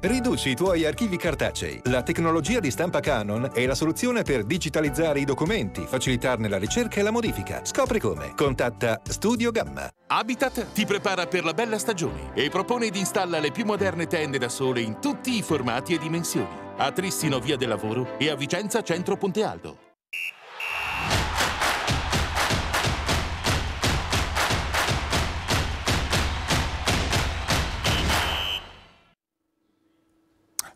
Riduci i tuoi archivi cartacei. La tecnologia di stampa Canon è la soluzione per digitalizzare i documenti, facilitarne la ricerca e la modifica. Scopri come. Contatta Studio Gamma. Habitat ti prepara per la bella stagione e propone di installare le più moderne tende da sole in tutti i formati e dimensioni. A Trissino Via del Lavoro e a Vicenza Centro Ponte Aldo.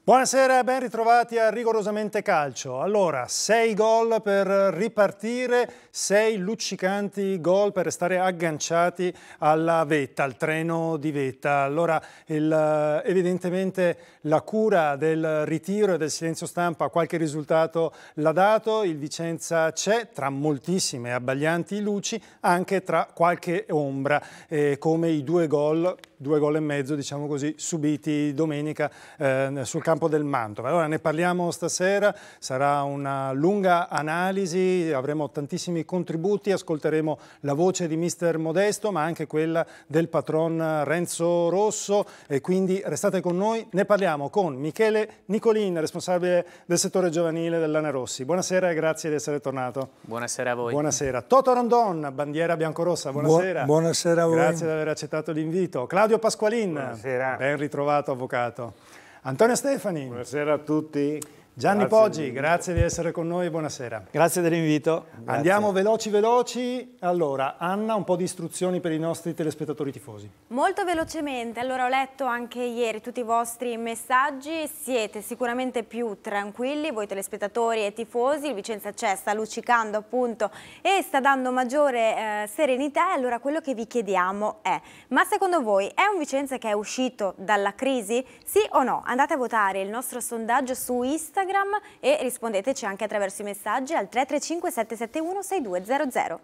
Buonasera, ben ritrovati a Rigorosamente Calcio. Allora, sei gol per ripartire, sei luccicanti gol per restare agganciati alla vetta, al treno di vetta. Allora, il, evidentemente la cura del ritiro e del silenzio stampa qualche risultato l'ha dato, il Vicenza c'è tra moltissime abbaglianti luci, anche tra qualche ombra, eh, come i due gol due gol e mezzo, diciamo così, subiti domenica eh, sul campo del Mantova. Allora ne parliamo stasera, sarà una lunga analisi, avremo tantissimi contributi, ascolteremo la voce di mister Modesto, ma anche quella del patron Renzo Rosso e quindi restate con noi, ne parliamo con Michele Nicolin, responsabile del settore giovanile dell'Ana Rossi. Buonasera e grazie di essere tornato. Buonasera a voi. Buonasera. Toto Rondon, bandiera biancorossa, buonasera. Bu buonasera a voi. Grazie di aver accettato l'invito. Claudio Claudio Pasqualin, Buonasera. ben ritrovato avvocato. Antonio Stefani. Buonasera a tutti. Gianni grazie Poggi, grazie di essere con noi, buonasera. Grazie dell'invito. Andiamo veloci veloci. Allora, Anna, un po' di istruzioni per i nostri telespettatori tifosi. Molto velocemente, allora ho letto anche ieri tutti i vostri messaggi, siete sicuramente più tranquilli, voi telespettatori e tifosi, il Vicenza c'è, sta luccicando appunto e sta dando maggiore eh, serenità, allora quello che vi chiediamo è, ma secondo voi è un Vicenza che è uscito dalla crisi? Sì o no? Andate a votare il nostro sondaggio su Instagram Instagram e rispondeteci anche attraverso i messaggi al 335 771 6200.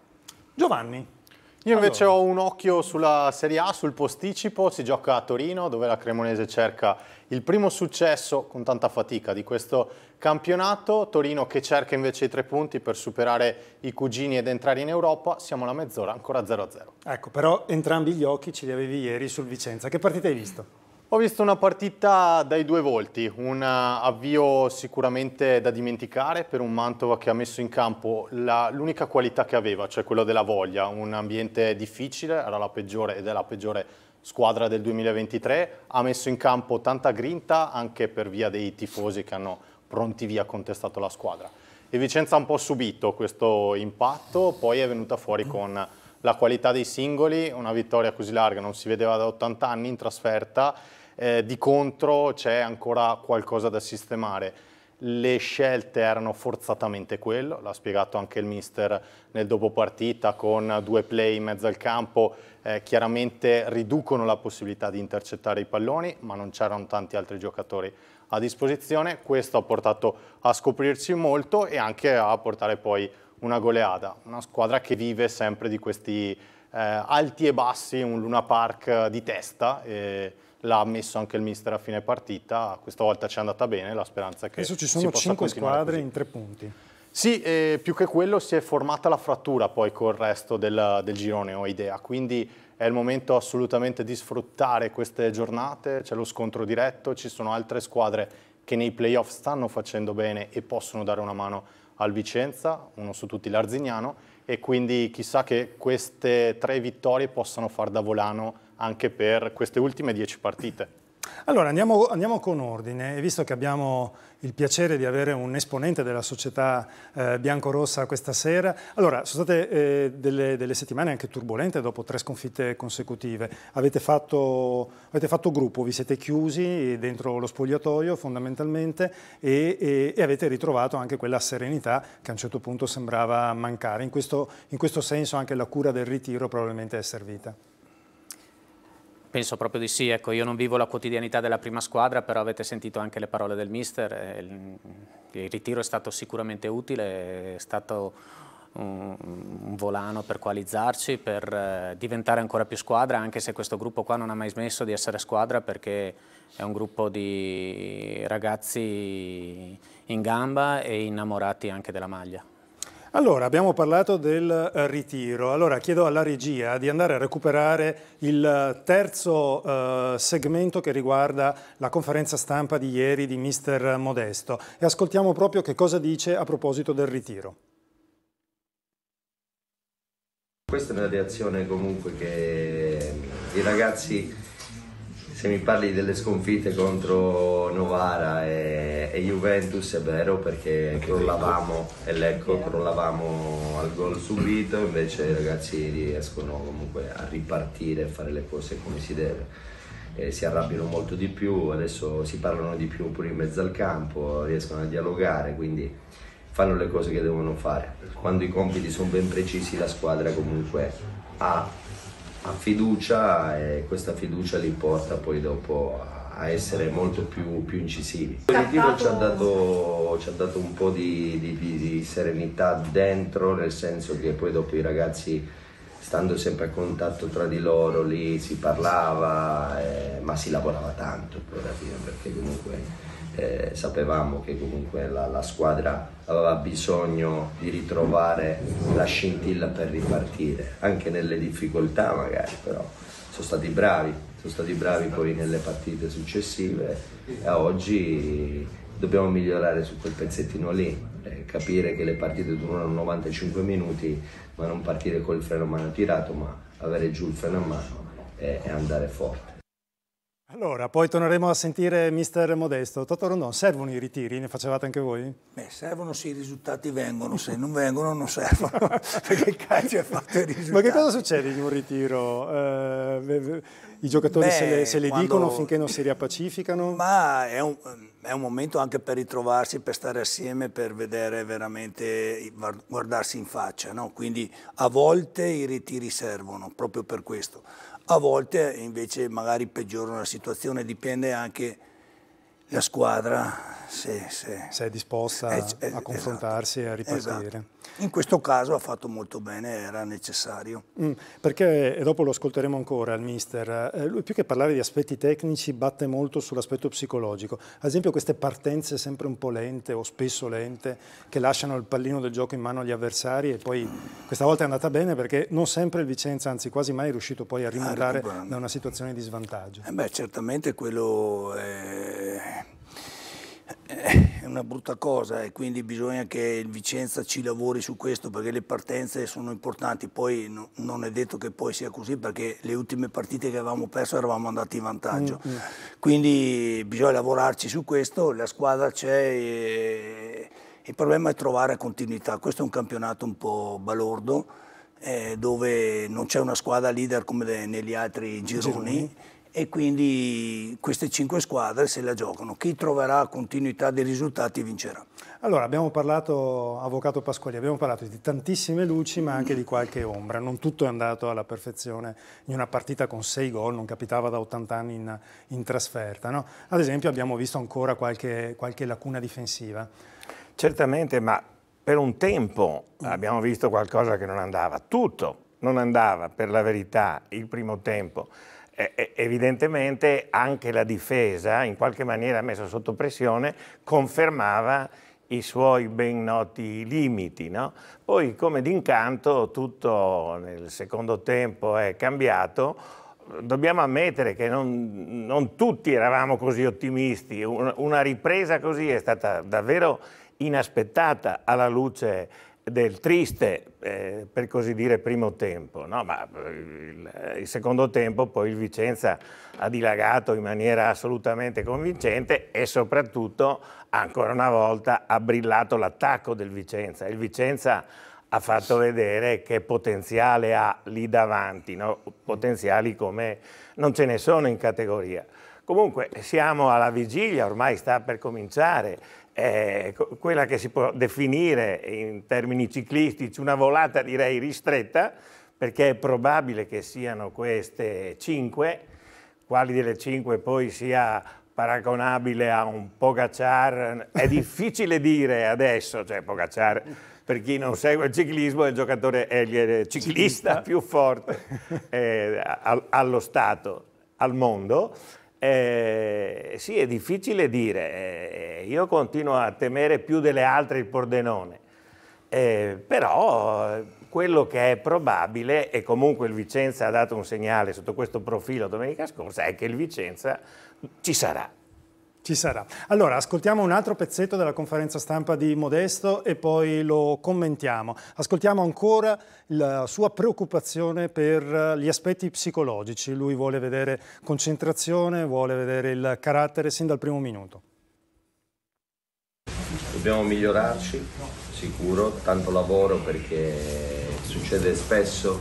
Giovanni. Io invece allora. ho un occhio sulla Serie A, sul posticipo, si gioca a Torino dove la Cremonese cerca il primo successo con tanta fatica di questo campionato, Torino che cerca invece i tre punti per superare i cugini ed entrare in Europa, siamo alla mezz'ora, ancora 0-0. Ecco, però entrambi gli occhi ce li avevi ieri sul Vicenza, che partita hai visto? Ho visto una partita dai due volti, un avvio sicuramente da dimenticare per un Mantova che ha messo in campo l'unica qualità che aveva, cioè quella della voglia, un ambiente difficile, era la peggiore ed è la peggiore squadra del 2023, ha messo in campo tanta grinta anche per via dei tifosi che hanno pronti via contestato la squadra. E Vicenza ha un po' subito questo impatto, poi è venuta fuori con la qualità dei singoli, una vittoria così larga non si vedeva da 80 anni in trasferta eh, di contro c'è ancora qualcosa da sistemare. Le scelte erano forzatamente quello, l'ha spiegato anche il mister nel dopopartita con due play in mezzo al campo, eh, chiaramente riducono la possibilità di intercettare i palloni, ma non c'erano tanti altri giocatori a disposizione, questo ha portato a scoprirci molto e anche a portare poi una goleada, una squadra che vive sempre di questi eh, alti e bassi, un Luna Park di testa. E l'ha messo anche il mister a fine partita, questa volta ci è andata bene, la speranza è che Adesso ci sono cinque squadre così. in tre punti. Sì, eh, più che quello si è formata la frattura poi col resto del, del, girone, ho idea, quindi è il momento assolutamente di sfruttare queste giornate, c'è lo scontro diretto, ci sono altre squadre che nei playoff stanno facendo bene e possono dare una mano al Vicenza, uno su tutti l'Arzignano, e quindi chissà che queste tre vittorie possano far da volano anche per queste ultime dieci partite. Allora andiamo, andiamo, con ordine, visto che abbiamo il piacere di avere un esponente della società eh, biancorossa questa sera, allora sono state eh, delle, delle, settimane anche turbolente dopo tre sconfitte consecutive, avete fatto, avete fatto, gruppo, vi siete chiusi dentro lo spogliatoio fondamentalmente e, e, e, avete ritrovato anche quella serenità che a un certo punto sembrava mancare, in questo, in questo senso anche la cura del ritiro probabilmente è servita. Penso proprio di sì, ecco, io non vivo la quotidianità della prima squadra, però avete sentito anche le parole del mister, eh, il ritiro è stato sicuramente utile, è stato un, volano per coalizzarci, per eh, diventare ancora più squadra, anche se questo gruppo qua non ha mai smesso di essere squadra perché è un gruppo di ragazzi in gamba e innamorati anche della maglia. Allora, abbiamo parlato del eh, ritiro. Allora, chiedo alla regia di andare a recuperare il eh, terzo eh, segmento che riguarda la conferenza stampa di ieri di Mister Modesto e ascoltiamo proprio che cosa dice a proposito del ritiro. Questa è una reazione comunque che i ragazzi, se mi parli delle sconfitte contro Novara e e, Juventus è vero perché Anche crollavamo e l'ecco yeah. crollavamo al gol subito, invece i ragazzi riescono comunque a ripartire e fare le cose come si deve. E si arrabbiano molto di più, adesso si parlano di più pure in mezzo al campo, riescono a dialogare, quindi fanno le cose che devono fare. Quando i compiti sono ben precisi la squadra comunque ha, ha fiducia e questa fiducia li porta poi dopo a a essere molto più, più incisivi. Il ritiro ci ha dato, ci ha dato un po' di, di, di serenità dentro, nel senso che poi dopo i ragazzi stando sempre a contatto tra di loro, lì si parlava, eh, ma si lavorava tanto poi alla fine perché comunque eh, sapevamo che comunque la, la, squadra aveva bisogno di ritrovare la scintilla per ripartire, anche nelle difficoltà magari, però sono stati bravi sono stati bravi poi nelle partite successive e oggi dobbiamo migliorare su quel pezzettino lì, eh, capire che le partite durano 95 minuti, ma non partire col freno a mano tirato, ma avere giù il freno a mano e andare forte. Allora, poi torneremo a sentire mister Modesto. Toto Rondon, servono i ritiri? Ne facevate anche voi? Beh, servono se i risultati vengono, se non vengono non servono, perché il calcio è fatto i risultati. Ma che cosa succede in un ritiro? Eh, I giocatori Beh, se le, se le quando... dicono finché non si riappacificano? Ma è un, è un momento anche per ritrovarsi, per stare assieme, per vedere veramente, guardarsi in faccia, no? Quindi a volte i ritiri servono proprio per questo a volte invece magari peggiorano la situazione, dipende anche la squadra se, se, se è disposta è, eh, eh, a confrontarsi esatto, e a ripartire. Esatto. In questo caso ha fatto molto bene, era necessario. Mm, perché, e dopo lo ascolteremo ancora il mister, eh, lui più che parlare di aspetti tecnici batte molto sull'aspetto psicologico. Ad esempio queste partenze sempre un po' lente o spesso lente che lasciano il pallino del gioco in mano agli avversari e poi questa volta è andata bene perché non sempre il Vicenza, anzi quasi mai, è riuscito poi a rimandare ah, da una situazione di svantaggio. Eh beh, certamente quello è una brutta cosa e quindi bisogna che il Vicenza ci lavori su questo perché le partenze sono importanti, poi no, non è detto che poi sia così perché le ultime partite che avevamo perso eravamo andati in vantaggio, mm -hmm. quindi bisogna lavorarci su questo, la squadra c'è e... il problema è trovare continuità, questo è un campionato un po' balordo eh, dove non c'è una squadra leader come negli altri gironi. gironi e quindi queste cinque squadre se la giocano. Chi troverà continuità dei risultati vincerà. Allora, abbiamo parlato, Avvocato Pasquali, abbiamo parlato di tantissime luci ma anche di qualche ombra. Non tutto è andato alla perfezione in una partita con sei gol, non capitava da 80 anni in, in trasferta. No? Ad esempio abbiamo visto ancora qualche, qualche lacuna difensiva. Certamente, ma per un tempo mm. abbiamo visto qualcosa che non andava. Tutto non andava, per la verità, il primo tempo evidentemente anche la difesa, in qualche maniera messa sotto pressione, confermava i suoi ben noti limiti. No? Poi come d'incanto tutto nel secondo tempo è cambiato, dobbiamo ammettere che non, non tutti eravamo così ottimisti, una ripresa così è stata davvero inaspettata alla luce del triste, eh, per così dire, primo tempo, no? ma eh, il, il, secondo tempo poi il Vicenza ha dilagato in maniera assolutamente convincente e soprattutto ancora una volta ha brillato l'attacco del Vicenza. Il Vicenza ha fatto vedere che potenziale ha lì davanti, no? potenziali come non ce ne sono in categoria. Comunque siamo alla vigilia, ormai sta per cominciare eh, quella che si può definire in termini ciclistici una volata direi ristretta, perché è probabile che siano queste cinque, quali delle cinque poi sia paragonabile a un Pogacar, è difficile dire adesso, cioè Pogacar per chi non segue il ciclismo è il giocatore, è il eh, ciclista, ciclista. più forte eh, allo Stato, al mondo, eh, sì, è difficile dire, eh, io continuo a temere più delle altre il Pordenone, eh, però eh, quello che è probabile, e comunque il Vicenza ha dato un segnale sotto questo profilo domenica scorsa, è che il Vicenza ci sarà. Ci sarà. Allora, ascoltiamo un altro pezzetto della conferenza stampa di Modesto e poi lo commentiamo. Ascoltiamo ancora la sua preoccupazione per gli aspetti psicologici. Lui vuole vedere concentrazione, vuole vedere il carattere sin dal primo minuto. Dobbiamo migliorarci, sicuro, tanto lavoro perché succede spesso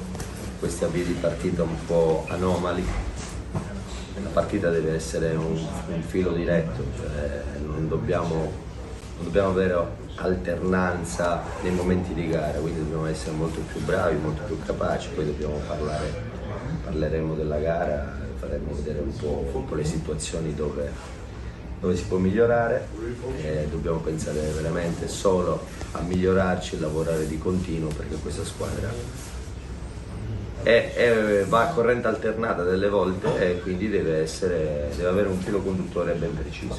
questi avvii di partita un po' anomali la partita deve essere un, un filo diretto, cioè non, dobbiamo, non dobbiamo avere alternanza nei momenti di gara, quindi dobbiamo essere molto più bravi, molto più capaci, poi dobbiamo parlare, parleremo della gara, faremo vedere un po', un po le situazioni dove, dove, si può migliorare e eh, dobbiamo pensare veramente solo a migliorarci e lavorare di continuo perché questa squadra è, è, va a corrente alternata delle volte e quindi deve, essere, deve avere un filo conduttore ben preciso.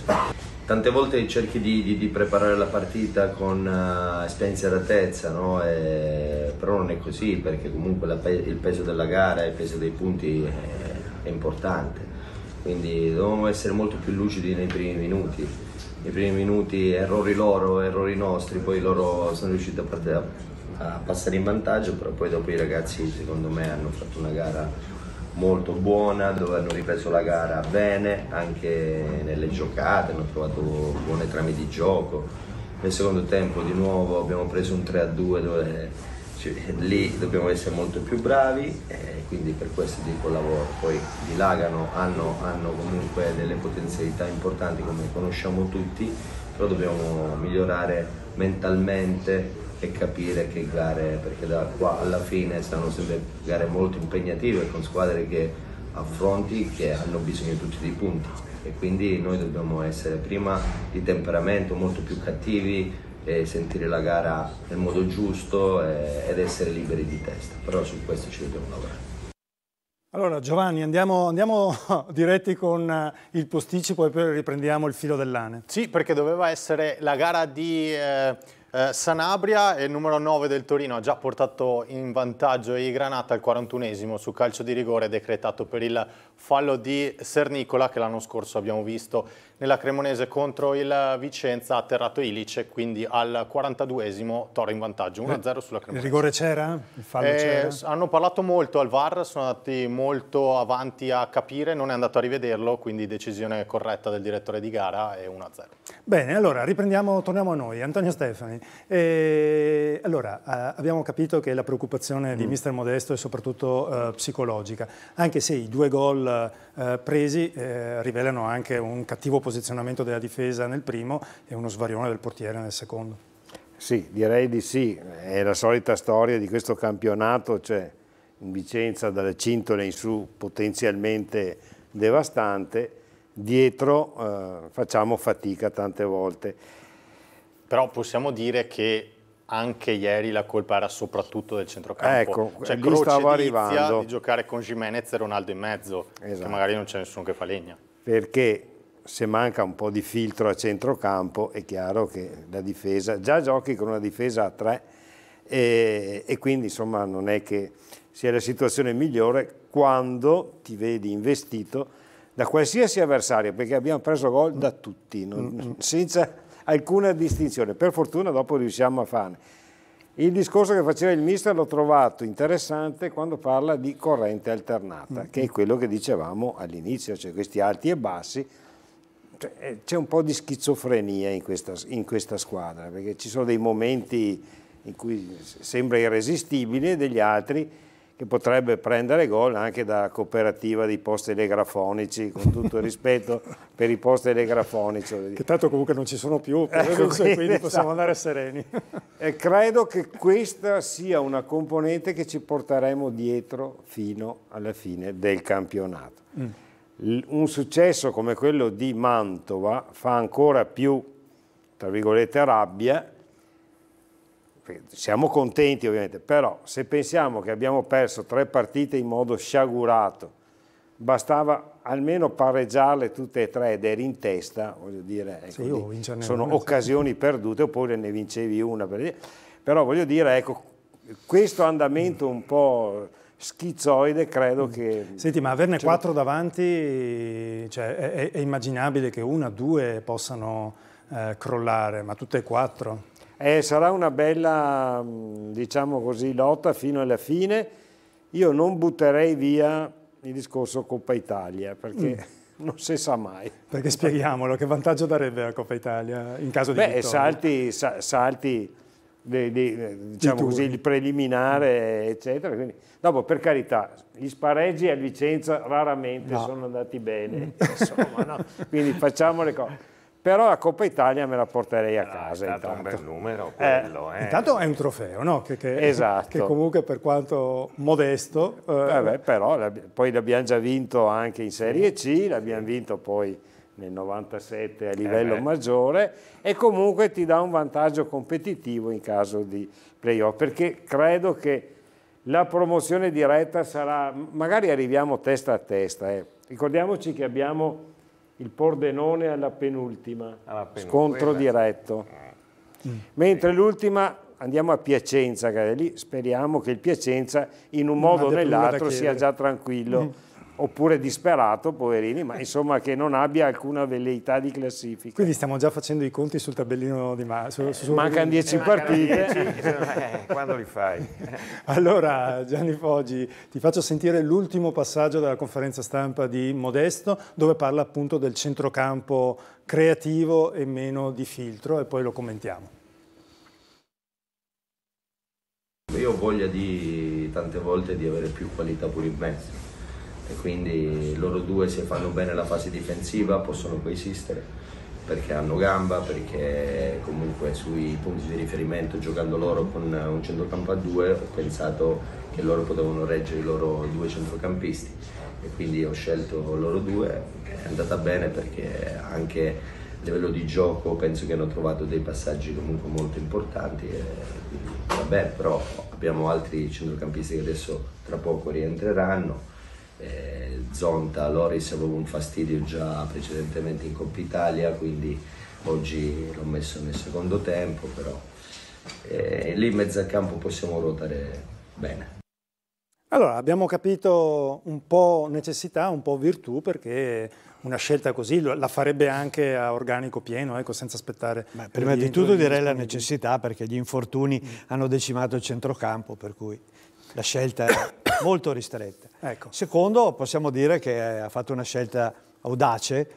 Tante volte cerchi di, di, di preparare la partita con uh, spensieratezza, no? e, però non è così perché comunque pe il peso della gara e il peso dei punti è, è importante, quindi dobbiamo essere molto più lucidi nei primi minuti. Nei primi minuti errori loro, errori nostri, poi loro sono riusciti a, partire, a passare in vantaggio, però poi dopo i ragazzi secondo me hanno fatto una gara molto buona dove hanno ripreso la gara bene anche nelle giocate, hanno trovato buone trame di gioco. Nel secondo tempo di nuovo abbiamo preso un 3-2 dove cioè, lì dobbiamo essere molto più bravi e quindi per questo dico lavoro. Poi dilagano, hanno, hanno comunque delle potenzialità importanti come conosciamo tutti, però dobbiamo migliorare mentalmente e capire che gare, perché da qua alla fine saranno sempre gare molto impegnative con squadre che affronti che hanno bisogno di tutti di punti e quindi noi dobbiamo essere prima di temperamento molto più cattivi e sentire la gara nel modo giusto eh, ed essere liberi di testa, però su questo ci dobbiamo lavorare. Allora Giovanni, andiamo, andiamo, diretti con eh, il posticipo e poi riprendiamo il filo dell'ane. Sì, perché doveva essere la gara di... Eh eh, Sanabria è il numero 9 del Torino, ha già portato in vantaggio i Granata al 41esimo su calcio di rigore decretato per il fallo di Sernicola che l'anno scorso abbiamo visto nella Cremonese contro il Vicenza ha atterrato Ilice, quindi al 42esimo Toro in vantaggio, 1-0 eh, sulla Cremonese. Il rigore c'era? Eh, hanno parlato molto al VAR, sono andati molto avanti a capire, non è andato a rivederlo, quindi decisione corretta del direttore di gara e 1-0. Bene, allora riprendiamo, torniamo a noi. Antonio Stefani, e, eh, allora eh, abbiamo capito che la preoccupazione di mm. mister Modesto è soprattutto uh, psicologica, anche se i due gol eh, presi eh, rivelano anche un cattivo posizionamento della difesa nel primo e uno svarione del portiere nel secondo. Sì, direi di sì, è la solita storia di questo campionato, cioè in Vicenza dalle cintole in su potenzialmente devastante, dietro eh, facciamo fatica tante volte. Però possiamo dire che anche ieri la colpa era soprattutto del centrocampo. Ecco, cioè, lì stavo arrivando. di giocare con Jimenez e Ronaldo in mezzo, esatto. che magari non c'è nessuno che fa legna. Perché se manca un po' di filtro a centrocampo è chiaro che la difesa, già giochi con una difesa a tre e, e quindi insomma non è che sia la situazione migliore quando ti vedi investito da qualsiasi avversario, perché abbiamo preso gol da tutti, non, mm, mm. senza alcuna distinzione. Per fortuna dopo riusciamo a farne. Il discorso che faceva il mister l'ho trovato interessante quando parla di corrente alternata, mm. che è quello che dicevamo all'inizio, cioè questi alti e bassi. Cioè, eh, c'è un po' di schizofrenia in questa, in questa squadra, perché ci sono dei momenti in cui sembra irresistibile, degli altri che potrebbe prendere gol anche da cooperativa dei posti telegrafonici, con tutto il rispetto per i posti telegrafonici. Che tanto comunque non ci sono più, ecco, quindi, quindi, esatto. possiamo andare sereni. E credo che questa sia una componente che ci porteremo dietro fino alla fine del campionato. Mm. Un successo come quello di Mantova fa ancora più, tra virgolette, rabbia siamo contenti ovviamente, però se pensiamo che abbiamo perso tre partite in modo sciagurato, bastava almeno pareggiarle tutte e tre ed eri in testa, voglio dire, ecco, sì, oh, sono una, occasioni sì. perdute oppure ne vincevi una. Per però voglio dire, ecco, questo andamento un po' schizzoide credo mm. che... Senti, ma averne cioè, quattro davanti, cioè, è, è, immaginabile che una, due possano eh, crollare, ma tutte e quattro? Eh, sarà una bella, mm, diciamo così, lotta fino alla fine. Io non butterei via il discorso Coppa Italia, perché mm. non si sa mai. Perché spieghiamolo, che vantaggio darebbe la Coppa Italia in caso di Beh, vittoria? salti, sa, salti di, di, diciamo così, il preliminare, mm. eccetera. Quindi, dopo, per carità, gli spareggi a Vicenza raramente no. sono andati bene, insomma, no? quindi facciamo le cose però la Coppa Italia me la porterei a ah, casa. Ah, è stato intanto. un bel numero eh, quello. Eh. Eh. Intanto è un trofeo, no? che, che, esatto. che comunque per quanto modesto... Eh, Vabbè, eh, però poi l'abbiamo già vinto anche in Serie C, l'abbiamo vinto poi nel 97 a eh livello eh maggiore e comunque ti dà un vantaggio competitivo in caso di playoff, perché credo che la promozione diretta sarà... magari arriviamo testa a testa, ricordiamoci che abbiamo il Pordenone alla penultima, alla penultima. scontro diretto. Mm. Mm. Mentre l'ultima andiamo a Piacenza, che è lì speriamo che il Piacenza in un modo o nell'altro sia già tranquillo. Mm oppure disperato, poverini, ma insomma che non abbia alcuna velleità di classifica. Quindi stiamo già facendo i conti sul tabellino di Massimo. Su, su, Mancano dieci partite. 10, eh, quando li fai? allora Gianni Foggi, ti faccio sentire l'ultimo passaggio della conferenza stampa di Modesto, dove parla appunto del centrocampo creativo e meno di filtro e poi lo commentiamo. Io ho voglia di tante volte di avere più qualità pure in mezzo e quindi loro due se fanno bene la fase difensiva possono coesistere perché hanno gamba, perché comunque sui punti di riferimento giocando loro con un centrocampo a due ho pensato che loro potevano reggere i loro due centrocampisti e quindi ho scelto loro due, è andata bene perché anche a livello di gioco penso che hanno trovato dei passaggi comunque molto importanti e quindi va bene, però abbiamo altri centrocampisti che adesso tra poco rientreranno eh, Zonta, Loris avevo un fastidio già precedentemente in Coppa Italia, quindi oggi l'ho messo nel secondo tempo, però eh, lì in mezzo al campo possiamo ruotare bene. Allora, abbiamo capito un po' necessità, un po' virtù, perché una scelta così la farebbe anche a organico pieno, ecco, senza aspettare. Beh, prima di tutto direi la necessità perché gli infortuni mm. hanno decimato il centrocampo, per cui la scelta è molto ristretta. Ecco. Secondo, possiamo dire che eh, ha fatto una scelta audace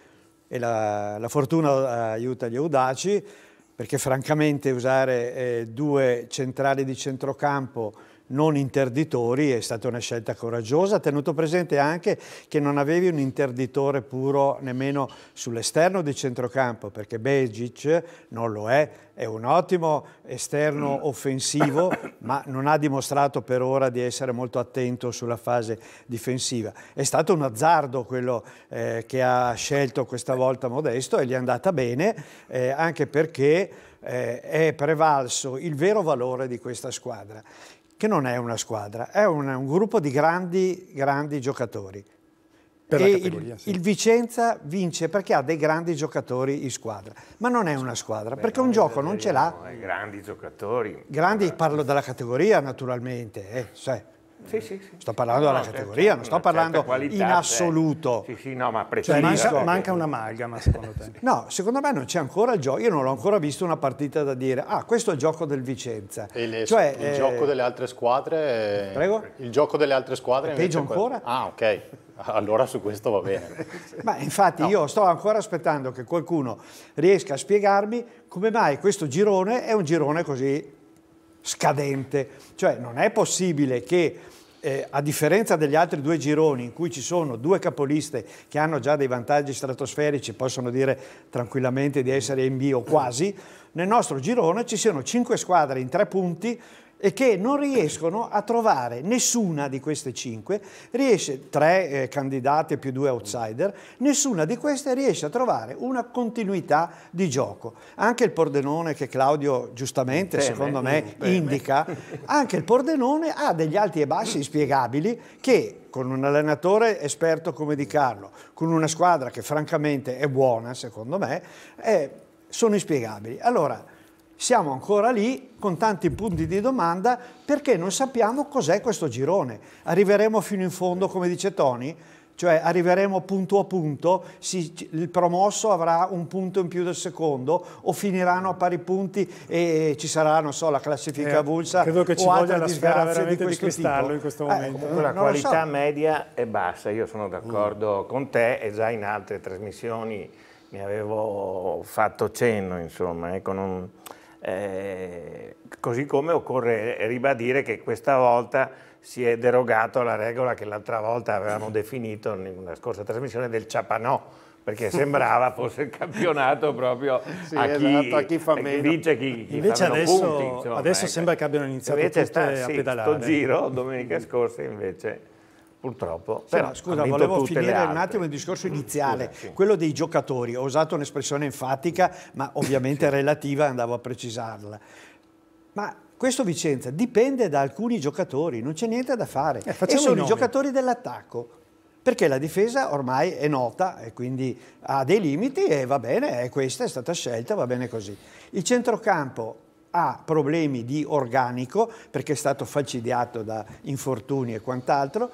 e la, la fortuna eh, aiuta gli audaci perché francamente usare eh, due centrali di centrocampo non interditori è stata una scelta coraggiosa, tenuto presente anche che non avevi un interditore puro nemmeno sull'esterno di centrocampo, perché Begic non lo è, è un ottimo esterno mm. offensivo, ma non ha dimostrato per ora di essere molto attento sulla fase difensiva. È stato un azzardo quello eh, che ha scelto questa volta Modesto e gli è andata bene, eh, anche perché eh, è prevalso il vero valore di questa squadra che non è una squadra, è un, un gruppo di grandi, grandi giocatori. Per e il, sì. il, Vicenza vince perché ha dei grandi giocatori in squadra, ma non è una squadra, Beh, perché un gioco non ce l'ha. Grandi giocatori. Grandi, parlo della categoria naturalmente, eh, cioè, sì, sì, sì. Sto parlando della no, certo, certo, categoria, certo, non sto parlando in cioè, assoluto. Sì, sì, no, ma cioè, manca, manca un'amalgama, secondo te? no, secondo me non c'è ancora il gioco. Io non ho ancora visto una partita da dire, ah, questo è il gioco del Vicenza. E le, cioè, il eh... gioco delle altre squadre... Prego? Il gioco delle altre squadre... Peggio ancora? Quello... Ah, ok. Allora su questo va bene. Ma infatti no. io sto ancora aspettando che qualcuno riesca a spiegarmi come mai questo girone è un girone così scadente. Cioè non è possibile che eh, a differenza degli altri due gironi in cui ci sono due capoliste che hanno già dei vantaggi stratosferici, possono dire tranquillamente di essere in B o quasi, nel nostro girone ci siano cinque squadre in tre punti e che non riescono a trovare nessuna di queste cinque, riesce, tre eh, candidate più due outsider, nessuna di queste riesce a trovare una continuità di gioco. Anche il Pordenone che Claudio giustamente teme, secondo me teme. indica, anche il Pordenone ha degli alti e bassi inspiegabili che con un allenatore esperto come Di Carlo, con una squadra che francamente è buona secondo me, eh, sono inspiegabili. Allora, siamo ancora lì con tanti punti di domanda perché non sappiamo cos'è questo girone. Arriveremo fino in fondo, come dice Tony? Cioè arriveremo punto a punto, si, il promosso avrà un punto in più del secondo o finiranno a pari punti e ci sarà, non so, la classifica eh, vulsa credo che ci voglia la sfera veramente di, di cristallo tipo. in questo eh, momento. Eh, la qualità so. media è bassa, io sono d'accordo mm. con te e già in altre trasmissioni ne avevo fatto cenno, insomma, ecco, eh, non eh, così come occorre ribadire che questa volta si è derogato alla regola che l'altra volta avevamo definito nella scorsa trasmissione del ciapanò, perché sembrava fosse il campionato proprio sì, a, chi, esatto, a, chi, fa meno. vince, chi, chi invece adesso, punti, insomma, adesso ecco. sembra che abbiano iniziato invece tutte sta, a sì, pedalare. Sto giro domenica mm. scorsa invece purtroppo. Sì, però, scusa, volevo finire un attimo il discorso iniziale, scusa, sì. quello dei giocatori. Ho usato un'espressione enfatica, ma ovviamente sì. relativa, andavo a precisarla. Ma questo Vicenza dipende da alcuni giocatori, non c'è niente da fare. Eh, e sono i, i giocatori dell'attacco. Perché la difesa ormai è nota e quindi ha dei limiti e va bene, è questa è stata scelta, va bene così. Il centrocampo ha problemi di organico perché è stato falcidiato da infortuni e quant'altro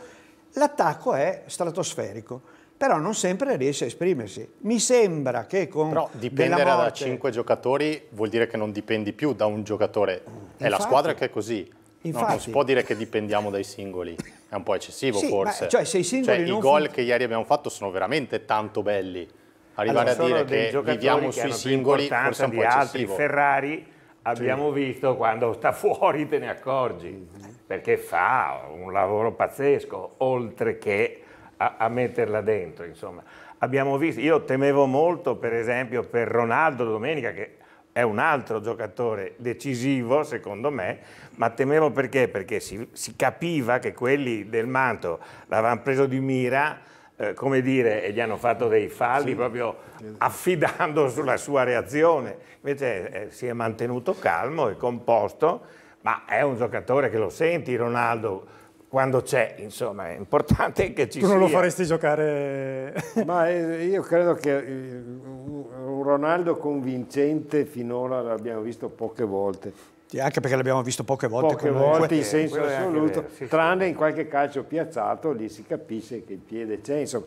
l'attacco è stratosferico, però non sempre riesce a esprimersi. Mi sembra che con Però dipendere morte... da cinque giocatori vuol dire che non dipendi più da un giocatore, infatti, è la squadra che è così. Infatti, no, non si può dire che dipendiamo dai singoli, è un po' eccessivo sì, forse. Ma, cioè, se i singoli cioè, i gol fun... che ieri abbiamo fatto sono veramente tanto belli. Arrivare allora, a dire che viviamo che sui singoli forse è un po' eccessivo. Altri. Ferrari abbiamo sì. visto quando sta fuori te ne accorgi. Mm perché fa un lavoro pazzesco, oltre che a, a metterla dentro, insomma. Abbiamo visto, io temevo molto per esempio per Ronaldo domenica, che è un altro giocatore decisivo secondo me, ma temevo perché? Perché si, si capiva che quelli del Manto l'avevano preso di mira, eh, come dire, e gli hanno fatto dei falli sì. proprio affidando sulla sua reazione. Invece eh, si è mantenuto calmo e composto ma è un giocatore che lo senti Ronaldo quando c'è, insomma, è importante che ci sia. Tu non sia. lo faresti giocare... ma eh, io credo che eh, un Ronaldo convincente finora l'abbiamo visto poche volte. Sì, anche perché l'abbiamo visto poche volte. Poche volte in senso assoluto, vero, sì, tranne sì. in qualche calcio piazzato, lì si capisce che il piede c'è, insomma.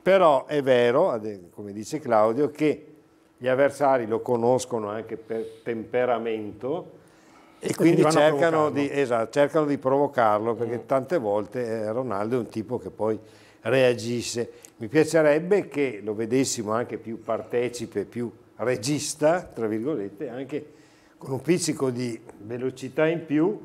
Però è vero, come dice Claudio, che gli avversari lo conoscono anche per temperamento, e quindi, quindi cercano, di, esatto, cercano di, provocarlo perché mm. tante volte Ronaldo è un tipo che poi reagisse. Mi piacerebbe che lo vedessimo anche più partecipe, più regista, tra virgolette, anche con un pizzico di velocità in più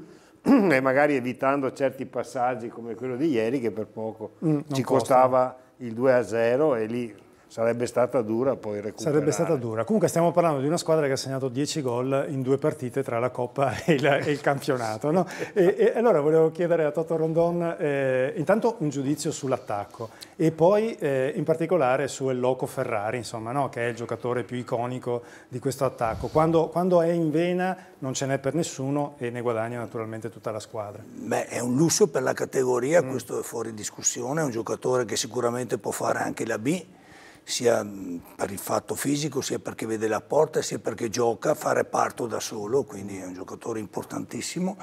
e magari evitando certi passaggi come quello di ieri che per poco mm, ci costava il 2 a 0 e lì sarebbe stata dura poi recuperare. Sarebbe stata dura. Comunque stiamo parlando di una squadra che ha segnato 10 gol in due partite tra la Coppa e il, e il campionato. No? E, e allora volevo chiedere a Toto Rondon eh, intanto un giudizio sull'attacco e poi eh, in particolare su El Loco Ferrari, insomma, no? che è il giocatore più iconico di questo attacco. Quando, quando è in vena non ce n'è per nessuno e ne guadagna naturalmente tutta la squadra. Beh, è un lusso per la categoria, mm. questo è fuori discussione, è un giocatore che sicuramente può fare anche la B sia per il fatto fisico, sia perché vede la porta, sia perché gioca, fa reparto da solo, quindi è un giocatore importantissimo.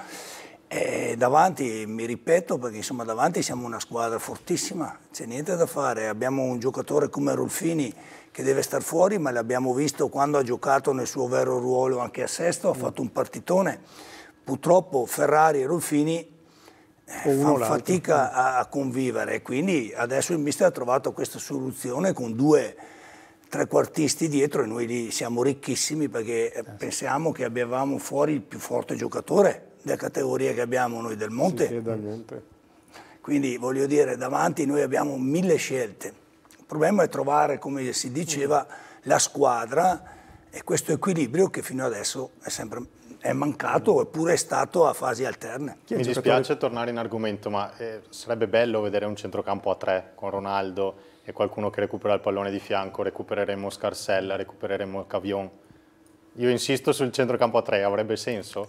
E davanti, mi ripeto, perché insomma davanti siamo una squadra fortissima, c'è niente da fare, abbiamo un giocatore come Rolfini che deve star fuori, ma l'abbiamo visto quando ha giocato nel suo vero ruolo anche a Sesto, ha fatto un partitone. Purtroppo Ferrari e Rolfini eh, fanno fatica a, a convivere. Quindi adesso il mister ha trovato questa soluzione con due trequartisti dietro e noi lì siamo ricchissimi perché eh, eh pensiamo che abbiamo fuori il più forte giocatore della categoria che abbiamo noi del Monte. Sì, quindi voglio dire, davanti noi abbiamo mille scelte. Il problema è trovare, come si diceva, mm. la squadra e questo equilibrio che fino adesso è sempre è mancato oppure è stato a fasi alterne. Mi dispiace tornare in argomento, ma eh, sarebbe bello vedere un centrocampo a tre con Ronaldo e qualcuno che recupera il pallone di fianco, recupereremo Scarsella, recupereremo Cavion. Io insisto sul centrocampo a tre, avrebbe senso?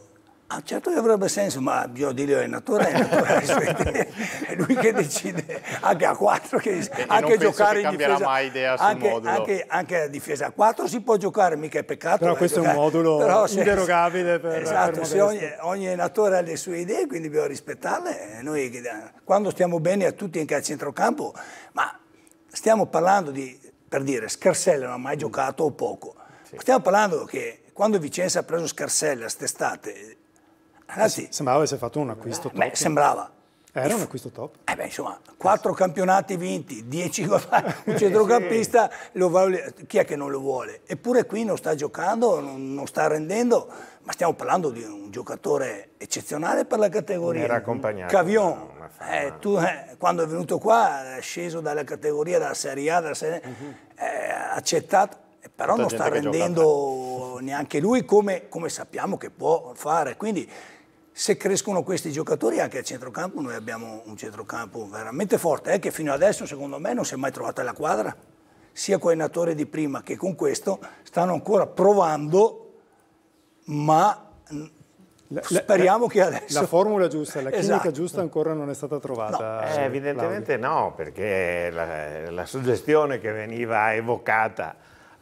Ah, certo che avrebbe senso, ma io Biodilio è naturale, è naturale è lui che decide anche a 4 che, e, anche e giocare che in difesa. mai idea sul anche, modulo. Anche, anche, a difesa a 4 si può giocare, mica è peccato. Però eh, questo giocare. è un modulo Però se, inderogabile per Esatto, per se ogni, ogni allenatore ha le sue idee, quindi bisogna rispettarle. Eh, noi quando stiamo bene a tutti anche a centrocampo, ma stiamo parlando di, per dire, Scarsella non ha mai giocato o poco. Sì. Stiamo parlando che quando Vicenza ha preso Scarsella st'estate Ragazzi, ah, eh, sembrava avesse fatto un acquisto eh, top. Beh, sembrava. Era un acquisto top. Eh beh, insomma, quattro campionati vinti, dieci gol, un centrocampista, sì. chi è che non lo vuole? Eppure qui non sta giocando, non, non, sta rendendo, ma stiamo parlando di un giocatore eccezionale per la categoria. Era accompagnato. Cavion, eh, tu, eh, quando è venuto qua, è sceso dalla categoria, dalla Serie A, dalla Serie uh mhm. eh, -huh. accettato, però Tutta non sta rendendo neanche lui come, come sappiamo che può fare. Quindi se crescono questi giocatori anche a centrocampo, noi abbiamo un centrocampo veramente forte, eh, che fino adesso secondo me non si è mai trovata la quadra, sia con Natore di prima che con questo, stanno ancora provando, ma mm, la, speriamo la, che adesso... La formula giusta, la chimica esatto. giusta ancora non è stata trovata. No. Eh, eh evidentemente Claudio. no, perché la, la suggestione che veniva evocata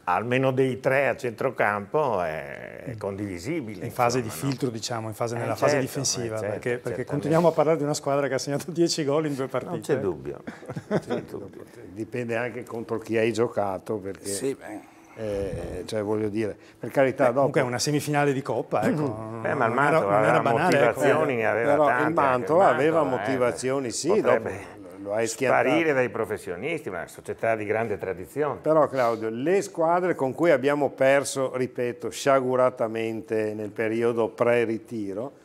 almeno dei tre a centrocampo è condivisibile. In fase insomma, di filtro, diciamo, in fase, eh, nella eh, fase certo, difensiva, eh, certo, perché, perché continuiamo a parlare di una squadra che ha segnato 10 gol in due partite. Non c'è dubbio. Non c'è dubbio. Certo, dipende anche contro chi hai giocato, perché... Sì, beh. Eh, cioè voglio dire, per carità, dopo... comunque è una semifinale di coppa, mm-hmm. ecco. Eh, ma il Mantova aveva, ecco. motivazioni, aveva però il Mantova aveva eh, motivazioni, sì, potrebbe... dopo lo hai Sparire dai professionisti, ma è una società di grande tradizione. Però Claudio, le squadre con cui abbiamo perso, ripeto, sciaguratamente nel periodo pre-ritiro,